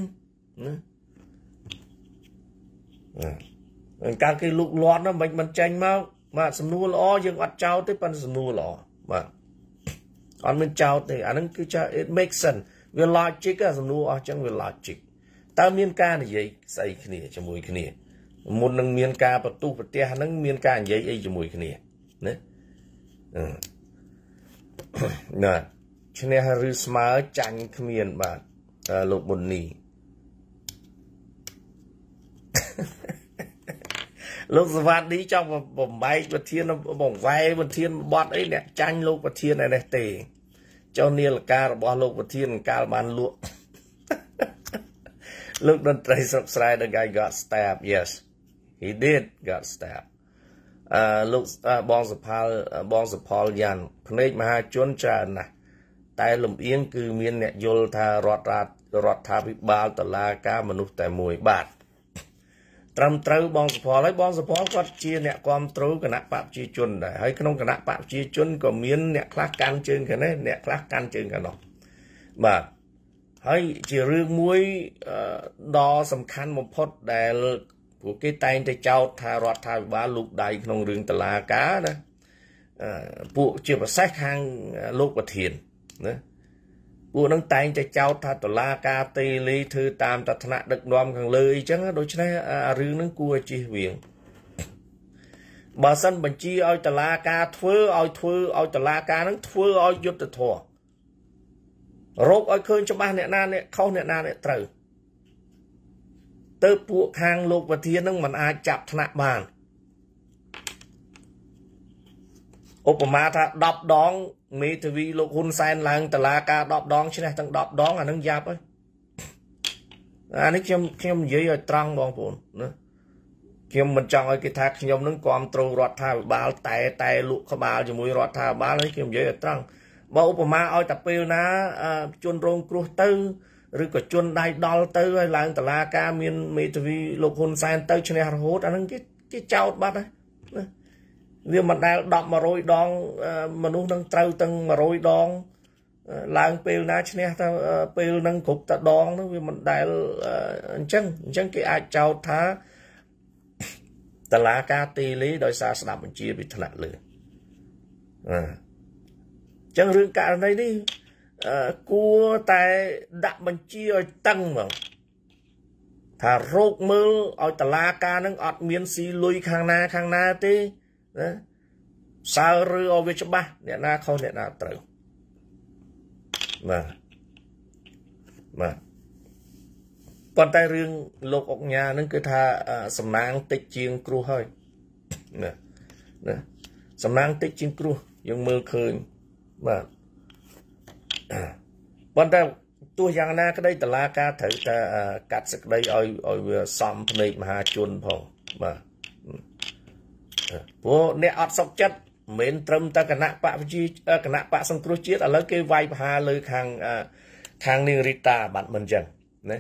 ណាបាទការគេលុកលាត់ហ្នឹងមិនមិនចាញ់មកបាទសំណួរល្អយើងអត់ចោទទេប៉ុន្តែសំណួរល្អបាទអត់មានចោទទេអាហ្នឹងគឺចា it makes sense វា logic អាសំណួរអស់ចឹងវា logic តើមានការនិយាយស្អីគ្នាជាមួយគ្នាមុននឹងមានការបន្ទុះប្រទេសហ្នឹងមានការនិយាយអីជាមួយគ្នាណាណាឈ្នះឬស្មើចាញ់គ្មានបាទលោកប៊ុននីលោកសវណ្ណនេះចង់បំបែកប្រធានបងវ៉ែប្រធានបត់អីអ្នកចាញ់លោកប្រធានឯនេះទេចុះនាឡិការបស់លោកប្រធានកាលបានលក់លោកតន្ត្រីស្រុកស្រែ the guy got stabbed yes he did got stabbed អឺលោកបងសផលបងសផលយ៉ាងភ្នែកមហាជនច្រើនណាស់តែលំអៀងគឺមានអ្នកយល់ថារដ្ឋាភិរដ្ឋាភិបាលតឡាការមនុស្សតែមួយបាទត្រឹមត្រូវបងសុផលហើយបងសុផលគាត់ជាអ្នកគ្រប់គ្រងគណៈបព្វជិជនដែរហើយក្នុងគណៈបព្វជិជនក៏មានអ្នកខ្លះកាន់ជើងខាងនេះអ្នកខ្លះកាន់ជើងខាងនោះបាទហើយជារឿងមួយដ៏សំខាន់បំផុតដែល ពួកគេតែងតែចោទថារដ្ឋាភិបាលលូកដៃក្នុងរឿងតឡាការណាពួកជាប្រសេះខាងលោកប្រធានណាពួកនឹងតែងតែចោទថាតឡាការតេលីធ្វើតាមតថ្នាក់ដឹកនាំខាងលើអីចឹងដូច្នេះអារឿងនឹងគួរជិះវៀងបើសិនបញ្ជាឲ្យតឡាការធ្វើឲ្យធ្វើឲ្យតឡាការនឹងធ្វើឲ្យយុទ្ធធររោគឲ្យឃើញច្បាស់អ្នកណាអ្នកខុសអ្នកណាអ្នកត្រូវទៅពួកខាង លោកវិធាននឹងមិនអាចចាប់ថ្នាក់បានឧបមាថា10ដងមេធាវីលោកហ៊ុនសែនឡើងតឡាការ10ដងឈ្នះទាំង10ដងអានឹងយ៉ាប់ហើយអានេះខ្ញុំខ្ញុំនិយាយឲ្យត្រង់បងប្អូនណាខ្ញុំមិនចង់ឲ្យគេថាខ្ញុំនឹងគ្រប់គ្រងរដ្ឋាភិបាលតែតែលក់ក្បាលជាមួយរដ្ឋាភិបាលហើយខ្ញុំនិយាយឲ្យត្រង់បើឧបមាឲ្យតែពេលណា ជនរងគ្រោះទៅឬក៏ជនដៃដល់ទៅហើយឡើងតឡាការមានមេធាវីលោកហ៊ុនសែនទៅឈ្នះរហូតអានឹងគេគេចោតបាត់ហើយណាវាមិនដែល10 100ដងមនុស្សនឹងត្រូវទាំង100ដងឡើងពេលណាឈ្នះតែពេលនឹងគ្រប់តដងនោះវាមិនដែលអញ្ចឹងអញ្ចឹងគេអាចចោទថាតឡាការទីលីដោយសារស្ដាប់បញ្ជាពីថ្នាក់លើអញ្ចឹងរឿងករណីនេះគួរតែដាក់បញ្ជាឲ្យតឹងមកថារោគមើលឲ្យតឡាការនឹងអត់មានស៊ីលុយខាងណាខាងណាទេណាសើឬឲ្យវាច្បាស់អ្នកណាខុសអ្នកណាត្រូវបាទបាទប៉ុន្តែរឿងលោកអុកញ៉ាហ្នឹងគឺថា សំណាងតិចជាងគ្រោះហើយណាណាសំណាងតិចជាងគ្រោះយើងមើលឃើញបាទប៉ុន្តែទោះយ៉ាងណាក្តីតឡាការត្រូវតែកាត់សេចក្តីឲ្យឲ្យវាសំភ្នែកមហាជនផងបាទព្រោះអ្នកអត់សុខចិត្តមិនត្រឹមតែគណៈបកវិជាគណៈបកសង្គ្រោះជាតិឥឡូវគេវាយប្រហារលើខាងខាងនាងរីតាបាត់មិនចឹងណា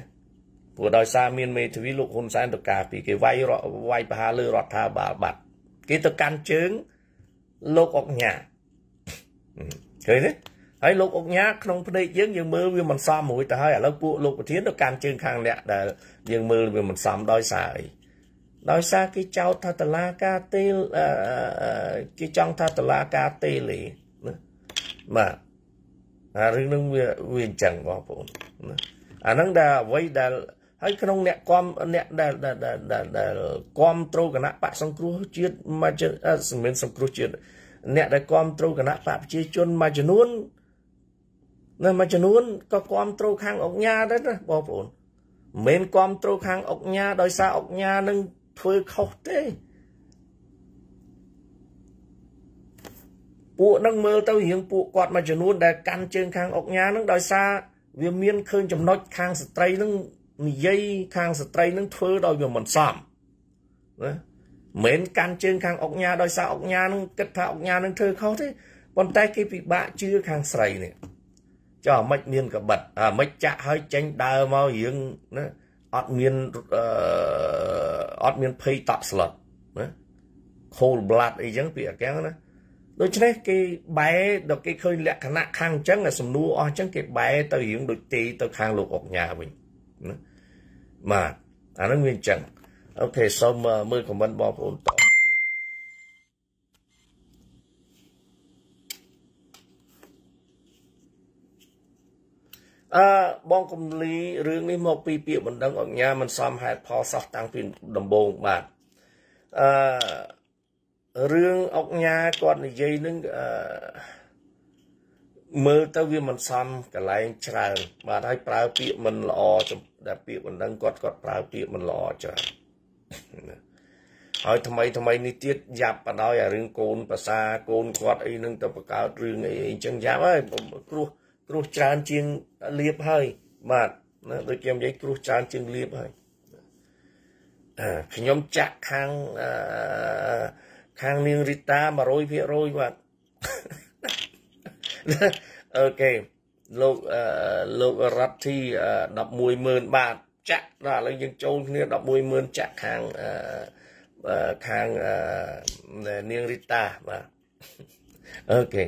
ព្រោះដោយសារមានមេធាវីលោកហ៊ុនសែនទៅការពីគេវាយវាយប្រហារលើរដ្ឋាភិបាលបាត់គេទៅកាន់ជើងលោកអុកញ៉ាឃើញទេហើយលោកអុកញ៉ាក្នុងភ្នែកយើងយើងមើលវាមិនសមរួចទៅហើយឥឡូវពួកលោកប្រធានទៅកាន់ជើងខាងអ្នកដែលយើងមើលវាមិនសមដោយសារអីដោយសារគេចោទថាតឡាការទេលគេចង់ថាតឡាការទេលទេណាបាទអារឿងនឹងវាវាអញ្ចឹងបងប្អូនណាអាហ្នឹងដែលអ្វីដែលហើយក្នុងអ្នកគំអ្នកដែលដែលដែលគំត្រូលគណៈបកសង្គ្រោះជាតិមួយសម្រាប់សង្គ្រោះជាតិអ្នកដែលគំត្រូលគណៈបកប្រជាជនមួយចំនួននៅមួយចំនួនក៏គំត្រូលខាងអង្គញាដែរណាបងប្អូនមិនមែនគំត្រូលខាងអង្គញាដោយសារអង្គញានឹងធ្វើខុសទេពួកនឹងមើលទៅរៀងពួកគាត់មួយចំនួនដែលកាន់ជើងខាងអុកញ៉ានឹងដោយសារវាមានឃើញចំណុចខាងស្ត្រីនឹងនិយាយខាងស្ត្រីនឹងធ្វើដោយវាមិនសមណាមិនកាន់ជើងខាងអុកញ៉ាដោយសារអុកញ៉ានឹងគិតថាអុកញ៉ានឹងធ្វើខុសទេប៉ុន្តែគេពិបាកជឿខាងស្រីនេះចុះមិនមានកបិតអាមិនចាក់ឲ្យចេញដើរមករៀងណាអត់មានអឺអត់មានភ័យតាក់ស្លឹកណា cold blood អីចឹងពាក្យអាកាំងណាដូច្នេះគេបែដល់គេឃើញលក្ខណៈខាងចឹងសំណួរអស់ចឹងគេបែទៅរៀងដូចទេទៅខាងលោកអុកញ៉ាវិញណាបាទអានឹងវាអញ្ចឹងអូខេសូមមើលខមមិនបងប្អូនតអឺបងកំលីរឿងនេះមកពីពាក្យបណ្ដឹងអង្ញាមិនសមហេតុផលសោះតាំងពីដំបូងបាទអឺរឿងអង្ញាគាត់និយាយនឹងអឺមើលទៅវាមិនសមកន្លែងច្រើនបាទហើយប្រើពាក្យមិនល្អដែលពាក្យបណ្ដឹងគាត់គាត់ប្រើពាក្យមិនល្អច្រើនហើយថ្មី ថ្មីនេះទៀតយ៉ាប់បដ ாய் អារឿងកូនប្រសាកូនគាត់អីនឹងទៅបង្កើតរឿងអីអញ្ចឹងយ៉ាប់ហើយព្រោះគ្រោះច្រើនជាងលៀបហើយបាទណាដូចខ្ញុំនិយាយគ្រោះច្រើនជាងលៀបហើយខ្ញុំចាក់ខាងខាងនាងរីតា100%បាទអូខេលោកលោករ៉ាត់ធី110,000បាទចាក់ដល់ឥឡូវយើងចូលគ្នា110,000ចាក់ខាងខាងនាងរីតាបាទអូខេ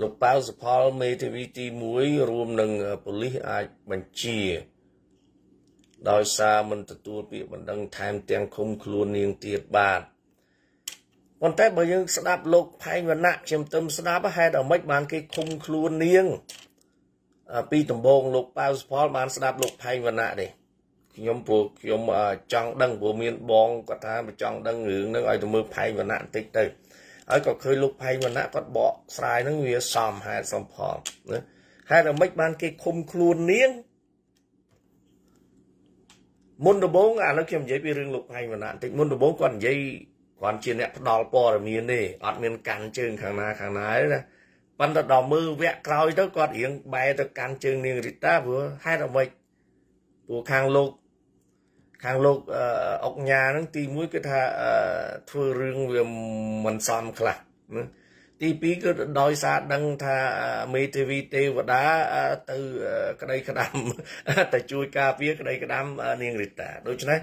លោកប៉ៅសផលមេធាវីទី1រួមនឹងប៉ូលីសអាចបញ្ជាដោយសារមិនទទួលពាក្យបណ្ដឹងថែមទាំងឃុំខ្លួននាងទៀតបាទប៉ុន្តែបើយើងស្ដាប់លោក ផែងវណ្ណៈខ្ញុំទៅស្ដាប់ហេតុអ្វីបានគេឃុំខ្លួននាងពីដំបង លោកប៉ៅសផលបានស្ដាប់លោក ផែងវណ្ណៈនេះខ្ញុំព្រោះខ្ញុំចង់ដឹងព្រោះមានបងគាត់ថាមិនចង់ដឹងរឿងហ្នឹងឲ្យទៅមើលផែងវណ្ណៈបន្តិចទៅហើយក៏ឃើញលោកផៃវណ្ណៈគាត់បកស្រាយនឹងវាសមហេតុសមផលណាហេតុអ្វីបាន គេឃុំខ្លួននាងមុនដំបូងឥឡូវខ្ញុំនិយាយពីរឿងលោកហៃវណ្ណៈបន្តិចមុនដំបូងគាត់និយាយគាត់ជាអ្នកផ្ដាល់ព័ត៌មានទេអត់មានកាន់ជើងខាងណាខាងណាទេណាប៉ុន្តែដល់មើលវគ្គក្រោយទៅគាត់រៀងបែរទៅកាន់ជើងនាងរីតាព្រោះហេតុអ្វីព្រោះខាងលោកខាងលោកអុកញ៉ាហ្នឹងទី1គឺថាធ្វើរឿងវាមិនសមខ្លះទី2គឺដោយសារដឹងថាមេធាវីទេវតាទៅ ក្តី ក្តាំទៅជួយការពារក្តី ក្តាំនាងរីតា ដូច្នេះ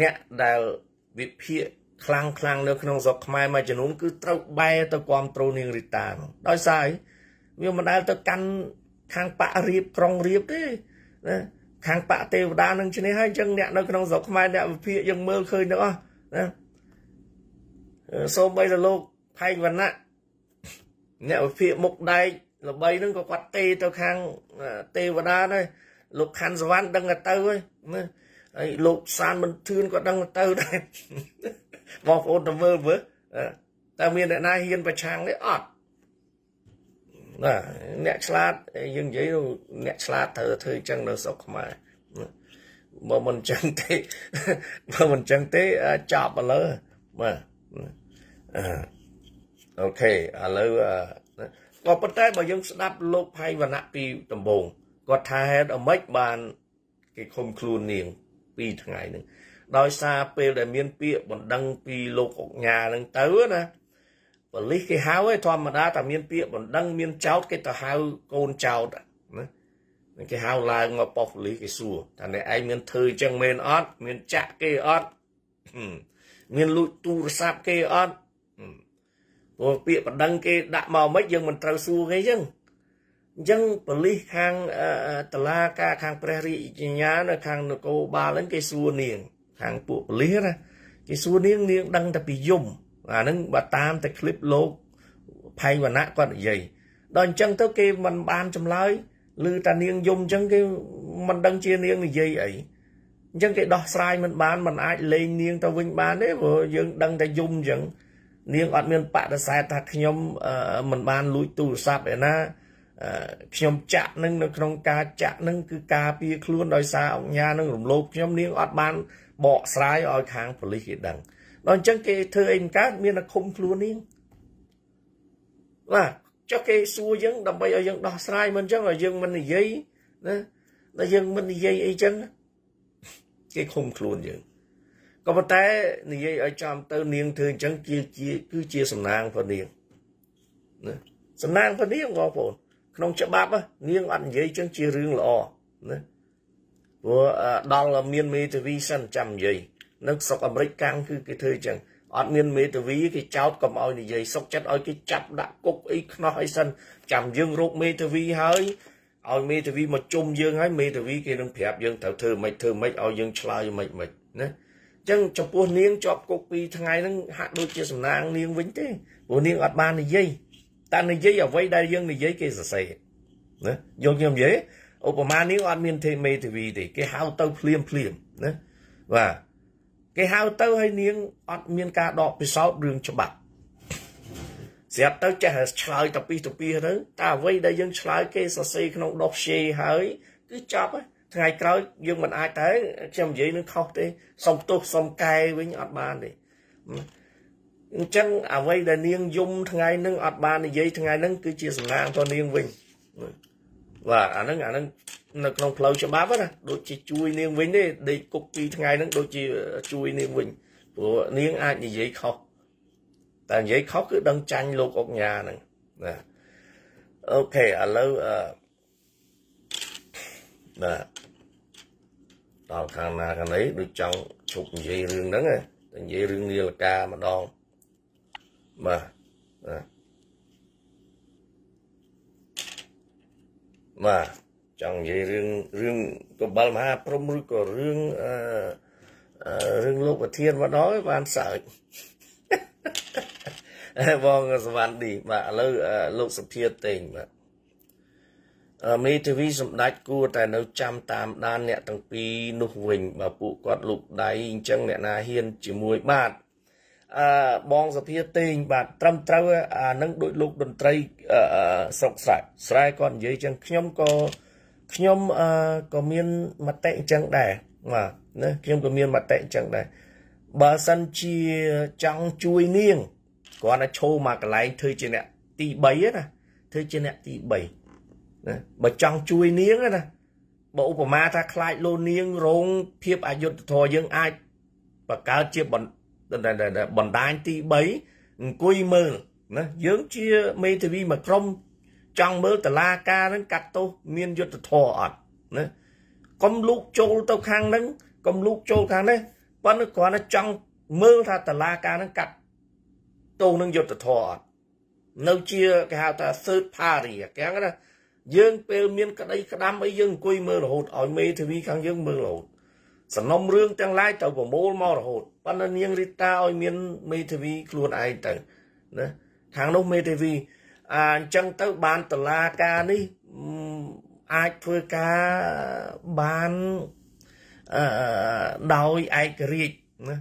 អ្នកដែល វិភាគខ្លាំងខ្លាំងនៅក្នុងស្រុកខ្មែរមួយចំនួនគឺត្រូវបែរទៅគ្រប់គ្រងនាងរីតាដោយសារវាមិនដែលទៅកាន់ខាងបរិរៀបក្រុងរៀបទេណាខាងបកទេវតានឹងឈ្នះហើយអញ្ចឹងអ្នកនៅក្នុងស្រុកខ្មែរអ្នកវិភាគយើងមើលឃើញទាំងអស់ណាសូម្បីតែលោកផៃវណ្ណៈអ្នកវិភាគមុខដែកល្បីនឹងក៏គាត់ទេទៅខាងទេវតាដែរលោកខាន់សវណ្ណដឹងទៅហើយណាហើយលោកសានមិនធឿនក៏ដឹងទៅដែរបងប្អូនទៅមើលមើលតើមានអ្នកណាហ៊ានប្រឆាំងទេអត់បាទអ្នកឆ្លាតយើងនិយាយអ្នកឆ្លាតត្រូវធ្វើអញ្ចឹងនៅស្រុកខ្មែរបើមិនអញ្ចឹងទេបើមិនអញ្ចឹងទេចប់ឥឡូវបាទអូខេឥឡូវក៏ប៉ុន្តែបើយើងស្ដាប់លោកផៃវណ្ណៈពីដំបូងគាត់ថាហេតុអ្មេចបានគេឃុំខ្លួននាង2ថ្ងៃហ្នឹងដោយសារពេលដែលមានពាក្យបណ្ដឹងពីលោកអុកញ៉ាហ្នឹងទៅណាបលិសគេហៅឯធម្មតាតែមានពាក្យបណ្ដឹងមានចោតគេទៅហៅកូនចោតណាគេហៅឡើងមកប៉ុស្តិ៍បលិសគេសួរថាអ្នកឯងមានធ្វើអញ្ចឹងមែនអត់មានចាក់គេអត់មានលួចទូរស័ព្ទគេអត់ព្រោះពាក្យបណ្ដឹង គេដាក់មកមិនយើងមិនត្រូវសួរគេអញ្ចឹងអញ្ចឹងប៉ូលីសខាងតឡាការខាងព្រះរាជអាជ្ញានៅ ខាងនគរបាលហ្នឹងគេសួរនាង ខាងពួកប៉ូលីសណាគេសួរនាង នាង ដឹងតែពីយំអាហ្នឹងបើតាមតែคลิปលោកផៃវណ្ណៈគាត់និយាយដល់អញ្ចឹងទៅគេមិនបានចម្លើយឬតានាងយំអញ្ចឹងគេមិនដឹងជានាងនិយាយអីអញ្ចឹងគេដោះស្រាយមិនបានមិនអាចលេងនាង ទៅវិញបានទេព្រោះយើងដឹងតែយំអញ្ចឹង នាងអត់មានបដិសេធថាខ្ញុំមិនបានលួចទូរស័ព្ទឯណាខ្ញុំចាក់នឹងនៅក្នុងការចាក់នឹងគឺការពារខ្លួនដោយសារអង្គញានឹងរំលោភខ្ញុំនាងអត់បានបកស្រាយឲ្យខាងប៉ូលីសគេដឹងដល់អញ្ចឹងគេធ្វើអីមិនកើតមានតែឃុំខ្លួននាងបាទចុះគេសួរយើងដើម្បីឲ្យយើងដោះស្រាយមិនអញ្ចឹងឲ្យយើងមិននិយាយណាដល់យើងមិននិយាយអីអញ្ចឹងគេឃុំខ្លួនយើងក៏ប៉ុន្តែនិយាយឲ្យចំទៅនាងធ្វើអញ្ចឹងគឺជាគឺជាសំណាងព្រះនាងណាសំណាងព្រះនាងបងប្អូនក្នុងច្បាប់នាងអត់និយាយអញ្ចឹងជារឿងល្អណាព្រោះដល់មានមេធាវីសិនចាំនិយាយនៅស្រុកអាមេរិកកាំងគឺគេធ្វើអញ្ចឹងអត់មានមេធាវីគេចោតកុំឲ្យនិយាយសុកចិត្តឲ្យគេចាប់ដាក់គុកអីខ្នោះអីសិនចាំយើងរកមេធាវីហើយឲ្យមេធាវីមកជុំយើងហើយមេធាវីគេនឹងប្រាប់យើងត្រូវធ្វើម៉េចធ្វើម៉េចឲ្យយើងឆ្លើយម៉េចម៉េចណាអញ្ចឹងចំពោះនាងជាប់គុក2ថ្ងៃហ្នឹងហាក់ដូចជាសំណាងនាងវិញទេព្រោះនាងអត់បាននិយាយតែនិយាយអ្វីដែលយើងនិយាយគេសរសេរណាយកខ្ញុំនិយាយឧបមានាងអត់មានទេមេធាវីទេគេហៅទៅភ្លាមភ្លាមណាបាទគេហៅទៅឲ្យនាងអត់មានការដកពិសោធន៍រឿងច្បាប់ស្រាប់ទៅចេះឆ្លើយតពីតពីទៅតែអ្វីដែលយើងឆ្លើយគេសរសេរក្នុងដុសឆេហើយគឺចប់ថ្ងៃក្រោយយើងមិនអាចទៅខ្ញុំនិយាយនឹងខុសទេសុំទោសសុំកែវិញអត់បានទេអញ្ចឹងអ្វីដែលនាងយំថ្ងៃនឹងអត់បាននិយាយថ្ងៃនឹងគឺជាសំណាងតនាងវិញបាទអាហ្នឹងអាហ្នឹងនៅក្នុងផ្លូវច្បាប់ណាដូចជាជួយនាងវិញទេដេកគុកពីរថ្ងៃហ្នឹងដូចជាជួយនាងវិញព្រោះនាងអាចនិយាយខុសតែនិយាយខុសគឺដឹងចាញ់លោកអុកញ៉ាហ្នឹងណាអូខេឥឡូវអឺបាទដល់ខាងណាខាងនេះដូចចង់ជប់និយាយរឿងហ្នឹងតែនិយាយរឿងនីលកាម្ដងបាទបាទបាទចង់និយាយរឿងរឿងកបលមហាព្រំឬក៏រឿងអឺរឿងលោកប្រធានមកដល់បានសើចបងសវណ្ណឌីបាទឥឡូវលោកសុភាតេងបាទមេធាវីសម្ដេចគួរតែនៅ ចាំតាមដាន អ្នកទាំងពីរនោះវិញបើពួកគាត់លូកដៃអញ្ចឹងអ្នកណាហ៊ានជាមួយបាទអឺបងសភាទេងបាទត្រឹមត្រូវអានឹងដូចលោកតន្ត្រីស្រុកស្រែស្រែគាត់និយាយចឹងខ្ញុំក៏ខ្ញុំអឺក៏មាន មតិអញ្ចឹងដែរបាទណាខ្ញុំក៏មានមតិអញ្ចឹងដែរបើសិនជាចង់ជួយនាងគាត់ណាឈោមកកន្លែងធ្វើជាអ្នកទី3ណាធ្វើជាអ្នកទី3ណាបើចង់ជួយនាងណាបើឧបមា ថាខ្លាចលោនាងរងភាពអយុត្តិធម៌យើងអាចបង្កើតជាបណ្ដាញទី3អង្គុយមើលណាយើងជាមេធាវីមួយក្រុមចង់មើលតឡាការនឹងកាត់ទោសមានយុទ្ធធរអត់ណាកុំលូកចូលទៅខាងហ្នឹងកុំលូកចូលខាងនេះប៉ុន្តែគ្រាន់តែចង់មើលថាតឡាការនឹងកាត់ទោសនឹងយុទ្ធធរអត់នៅជាគេហៅថា third party គេហៅថាយើងពេលមានក្តីក្តាំអីយើងអង្គុយមើលរហូតឲ្យមេធាវីខាងយើងមើលរហូតសំណុំរឿងទាំងឡាយទៅប្រមូលមករហូតប៉ុន្តែនាងរីតាឲ្យមាន មេធាវីខ្លួនឯងទៅណាខាងនោះមេធាវីអញ្ចឹងទៅបានតឡាការនេះអាចធ្វើការបានអឺដោយឯករាជ្យណា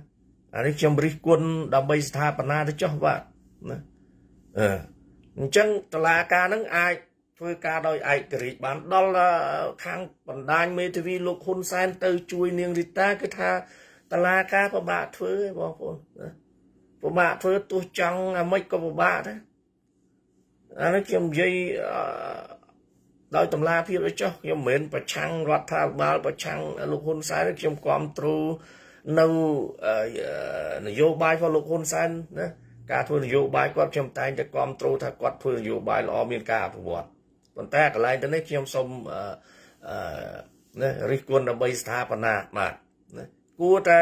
អានេះខ្ញុំរិះគន់ដើម្បីស្ថាបនាទៅចោះបាទណាអឺអញ្ចឹងតឡាការនឹងអាចធ្វើការដោយឯករាជ្យបាន ដល់ខាងបណ្ដាញមេធាវី លោកហ៊ុនសែន ទៅ ជួយនាងរីតាគឺថាតឡាការពិបាកធ្វើឯងបងប្អូនណាពិបាកធ្វើទោះចង់អាមិនក៏ពិបាកដែរអានេះខ្ញុំនិយាយដោយតម្លាភាពទៅចុះខ្ញុំមិនមែនប្រឆាំងរដ្ឋាភិបាលប្រឆាំងលោកហ៊ុនសែនខ្ញុំគ្រប់គ្រងនៅនយោបាយរបស់លោកហ៊ុនសែនណាការធ្វើនយោបាយគាត់ខ្ញុំតែងតែគ្រប់គ្រងថាគាត់ធ្វើនយោបាយល្អមានការអភិវឌ្ឍប៉ុន្តែកន្លែងទៅនេះខ្ញុំសូមអឺណារិះគន់ដើម្បីស្ថាបនាបាទណាគួរតែ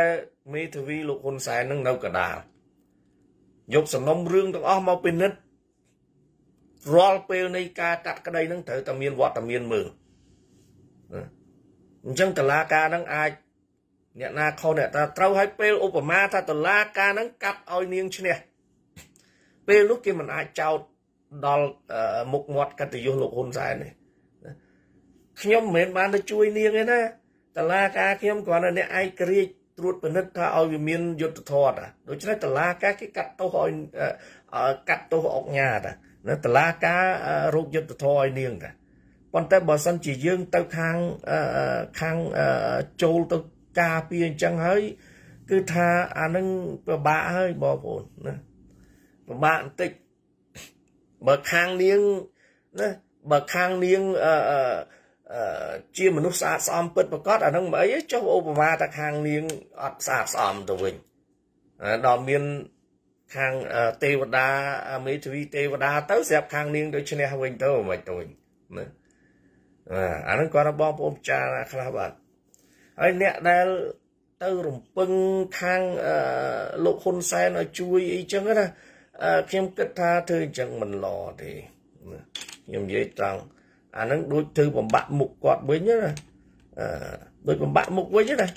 មេធាវីលោកហ៊ុនសែននឹងនៅកដាលយកសំណុំរឿងទាំងអស់មកពិនិត្យរាល់ពេលនៃការកាត់ក្តីនឹងត្រូវតែមានវត្តមានមើលអញ្ចឹងតឡាការនឹងអាចអ្នកណាខុសអ្នកតាត្រូវឲ្យពេលឧបមាថាតឡាការនឹងកាត់ឲ្យនាងឈ្នះពេលនោះគេមិនអាចចោទដល់មុខមាត់កតញ្ញុលោកហ៊ុនសែននេះខ្ញុំមិនមែនបានទៅជួយ នាងទេណាតឡាការខ្ញុំគ្រាន់តែអ្នកឯករាជ្យត្រួតពិនិត្យថាឲ្យវាមានយុទ្ធធរតាដូច្នេះតឡាការគេកាត់ទោសឲ្យកាត់ទោសអុកញ៉ាតាណាតឡាការរោគយុទ្ធធរឲ្យ នាងតាប៉ុន្តែបើសិនជាយើងទៅខាងខាងចូលទៅការពារអញ្ចឹងហើយ គឺថាអានឹងពិបាកហើយបងប្អូនណាពិបាកបន្តិចបើខាងនាងណាបើខាងនាងអឺជាមនុស្សស្អាតស្អំពិតប្រកបអានឹងមិនអីចុះឧបមាថាខាងនាងអត់ស្អាតស្អំទៅវិញដល់មានខាងទេវតាមេធាវីទេវតា ទៅស្រាប់ខាងនាងដូចឈ្នះវិញទៅមិនទៅវិញណាអានឹងគាត់បងប្អូនពិចារណាខ្លះបាទហើយអ្នកដែលទៅរំពឹងខាងលោកហ៊ុនសែនឲ្យជួយអីចឹងណាខ្ញុំគិតថាធ្វើអញ្ចឹងមិនល្អទេខ្ញុំនិយាយត្រង់អាហ្នឹងដូចធ្វើបំបាក់មុខគាត់វិញណាអឺដូចបំបាក់មុខវិញណា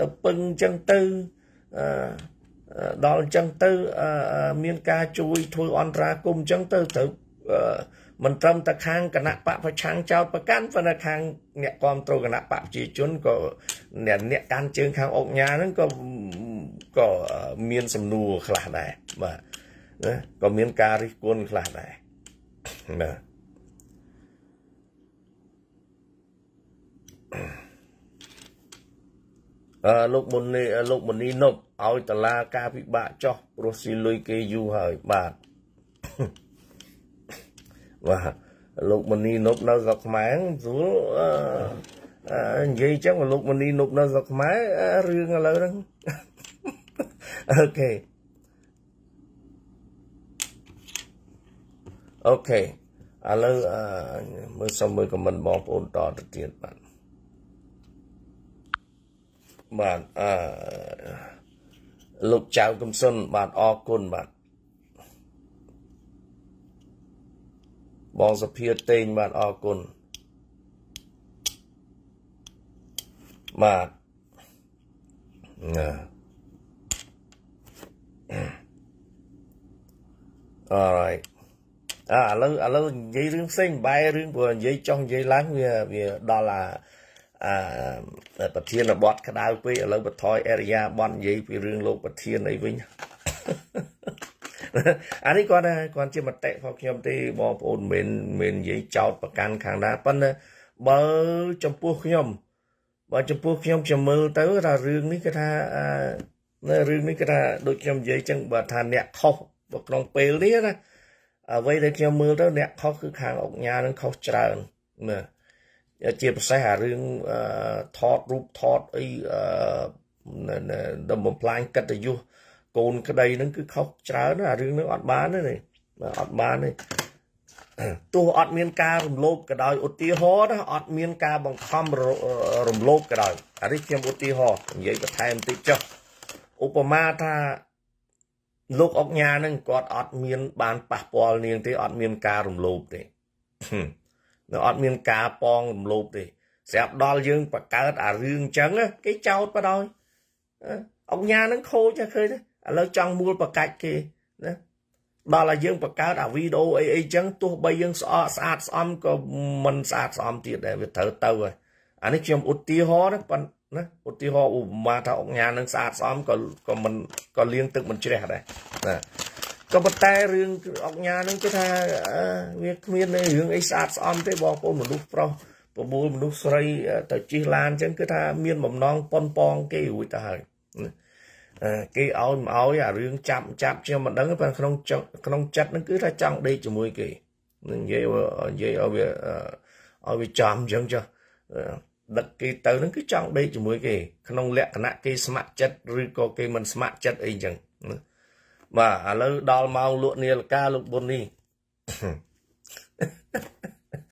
ទៅពឹងអញ្ចឹងទៅអឺដល់អញ្ចឹងទៅមានការជួយធ្វើអន្តរាគមអញ្ចឹងទៅត្រូវមិនត្រឹមតែខាងគណៈបកប្រឆាំងចោតប្រកាន់ប៉ុន្តែខាងអ្នកគ្រប់គ្រងគណៈបកប្រជាជនក៏អ្នកអ្នកកាន់ជើងខាងអង្គញាហ្នឹងក៏ក៏មានសំណួរខ្លះដែរបាទណាក៏មាន ការរិះគន់ខ្លះដែរណាអឺលោកមុននេះលោកមុននេះនប់ឲ្យតឡាការពិបាកចោះព្រោះស៊ីលុយគេយូរហើយបាទបាទលោកមុននេះនប់នៅស្រុកខ្មែរស្រួលអឺនិយាយចឹងលោកមុននេះនប់នៅស្រុកខ្មែររឿងឥឡូវហ្នឹងអូខេអូខេឥឡូវមើលសុំមើលខមមិនបងប្អូនតទៅទៀតបាទបាទអឺលោកចៅកំសុនបាទអរគុណបាទបងសុភាតេងបាទអរគុណបាទណា All right អើឥឡូវឥឡូវនិយាយរឿងផ្សេងបាយរឿងព្រោះនិយាយចង់និយាយឡើងវាវាដល់អាអាប្រធានបទក្តៅពេកឥឡូវបថយអេរិយាប័ននិយាយពីរឿងលោកប្រធានអីវិញអានេះគាត់គាត់ជាមតិរបស់ខ្ញុំទេបងប្អូនមិនមិននិយាយចោតប្រកាន់ខាងណាប៉ុន្តែបើចំពោះខ្ញុំបើចំពោះខ្ញុំខ្ញុំមើលទៅថារឿងនេះគឺថានៅរឿងនេះគឺថាដូចខ្ញុំនិយាយចឹងបើថាអ្នកខុសក្នុងពេលនេះណាអ្វីដែលខ្ញុំមើលទៅអ្នកខុសគឺខាងអុកញ៉ានឹងខុសច្រើនមើលជាពិសេសអារឿងថតរូបថតអីដើម្បីបំផ្លាញកិត្តិយសកូនក្តីនឹងគឺខុសច្រើនអារឿងនឹងអត់បានទេអត់បានទេទោះអត់មានការរំលោភក៏ដោយឧទាហរណ៍ណាអត់មាន ការបង្ខំរំលោភក៏ដោយអានេះខ្ញុំឧទាហរណ៍និយាយបន្ថែមបន្តិចចុះឧបមាថាលោកអុកញ៉ានឹងគាត់អត់មាន បានប៉ះពាល់នាងទេអត់មាន ការរំលោភទេនៅអត់មាន ការប៉ងរំលោភទេស្រាប់ដល់យើងបង្កើត អារឿងចឹងគេចោតបដ ாய் អុកញ៉ានឹងខូចឃើញឥឡូវចង់មូលបកាច់គេណាដល់ឲ្យយើងបង្កើតអាវីដេអូអីអីចឹង ទោះបីយើងស្អកស្អាតស្អំក៏មិនស្អាតស្អំទៀតដែរវាត្រូវទៅហើយអានេះខ្ញុំឧទាហរណ៍ប៉ុន្តែណាឧទាហរណ៍ឧបមាថាអង្គញានឹងស្អាតស្អំក៏ក៏មិនក៏លាងទឹកមិនជ្រះដែរណាក៏ប៉ុន្តែរឿងអង្គញានឹងគេថាវាគ្មានរឿងអីស្អាតស្អំទេបងប្អូនមនុស្សប្រុសប្រមូលមនុស្សស្រីទៅជិះឡានអញ្ចឹងគឺថាមានបំណងប៉ុនប៉ងគេរួចទៅហើយគេឲ្យមិនឲ្យអារឿងចាប់ចាប់ខ្ញុំមិនដឹងតែក្នុងក្នុងចិត្តនឹងគឺថាចង់ដេកជាមួយគេនិយាយនិយាយឲ្យវាឲ្យវាចំអញ្ចឹងចុះដឹកគេទៅនឹងគឺចង់ដេកជាមួយគេក្នុងលក្ខណៈគេស្ម័គ្រចិត្តឬក៏គេមិនស្ម័គ្រចិត្តអីចឹងបាទឥឡូវដល់ម៉ោងលក់នាឡិកាលោកប៊ុននេះ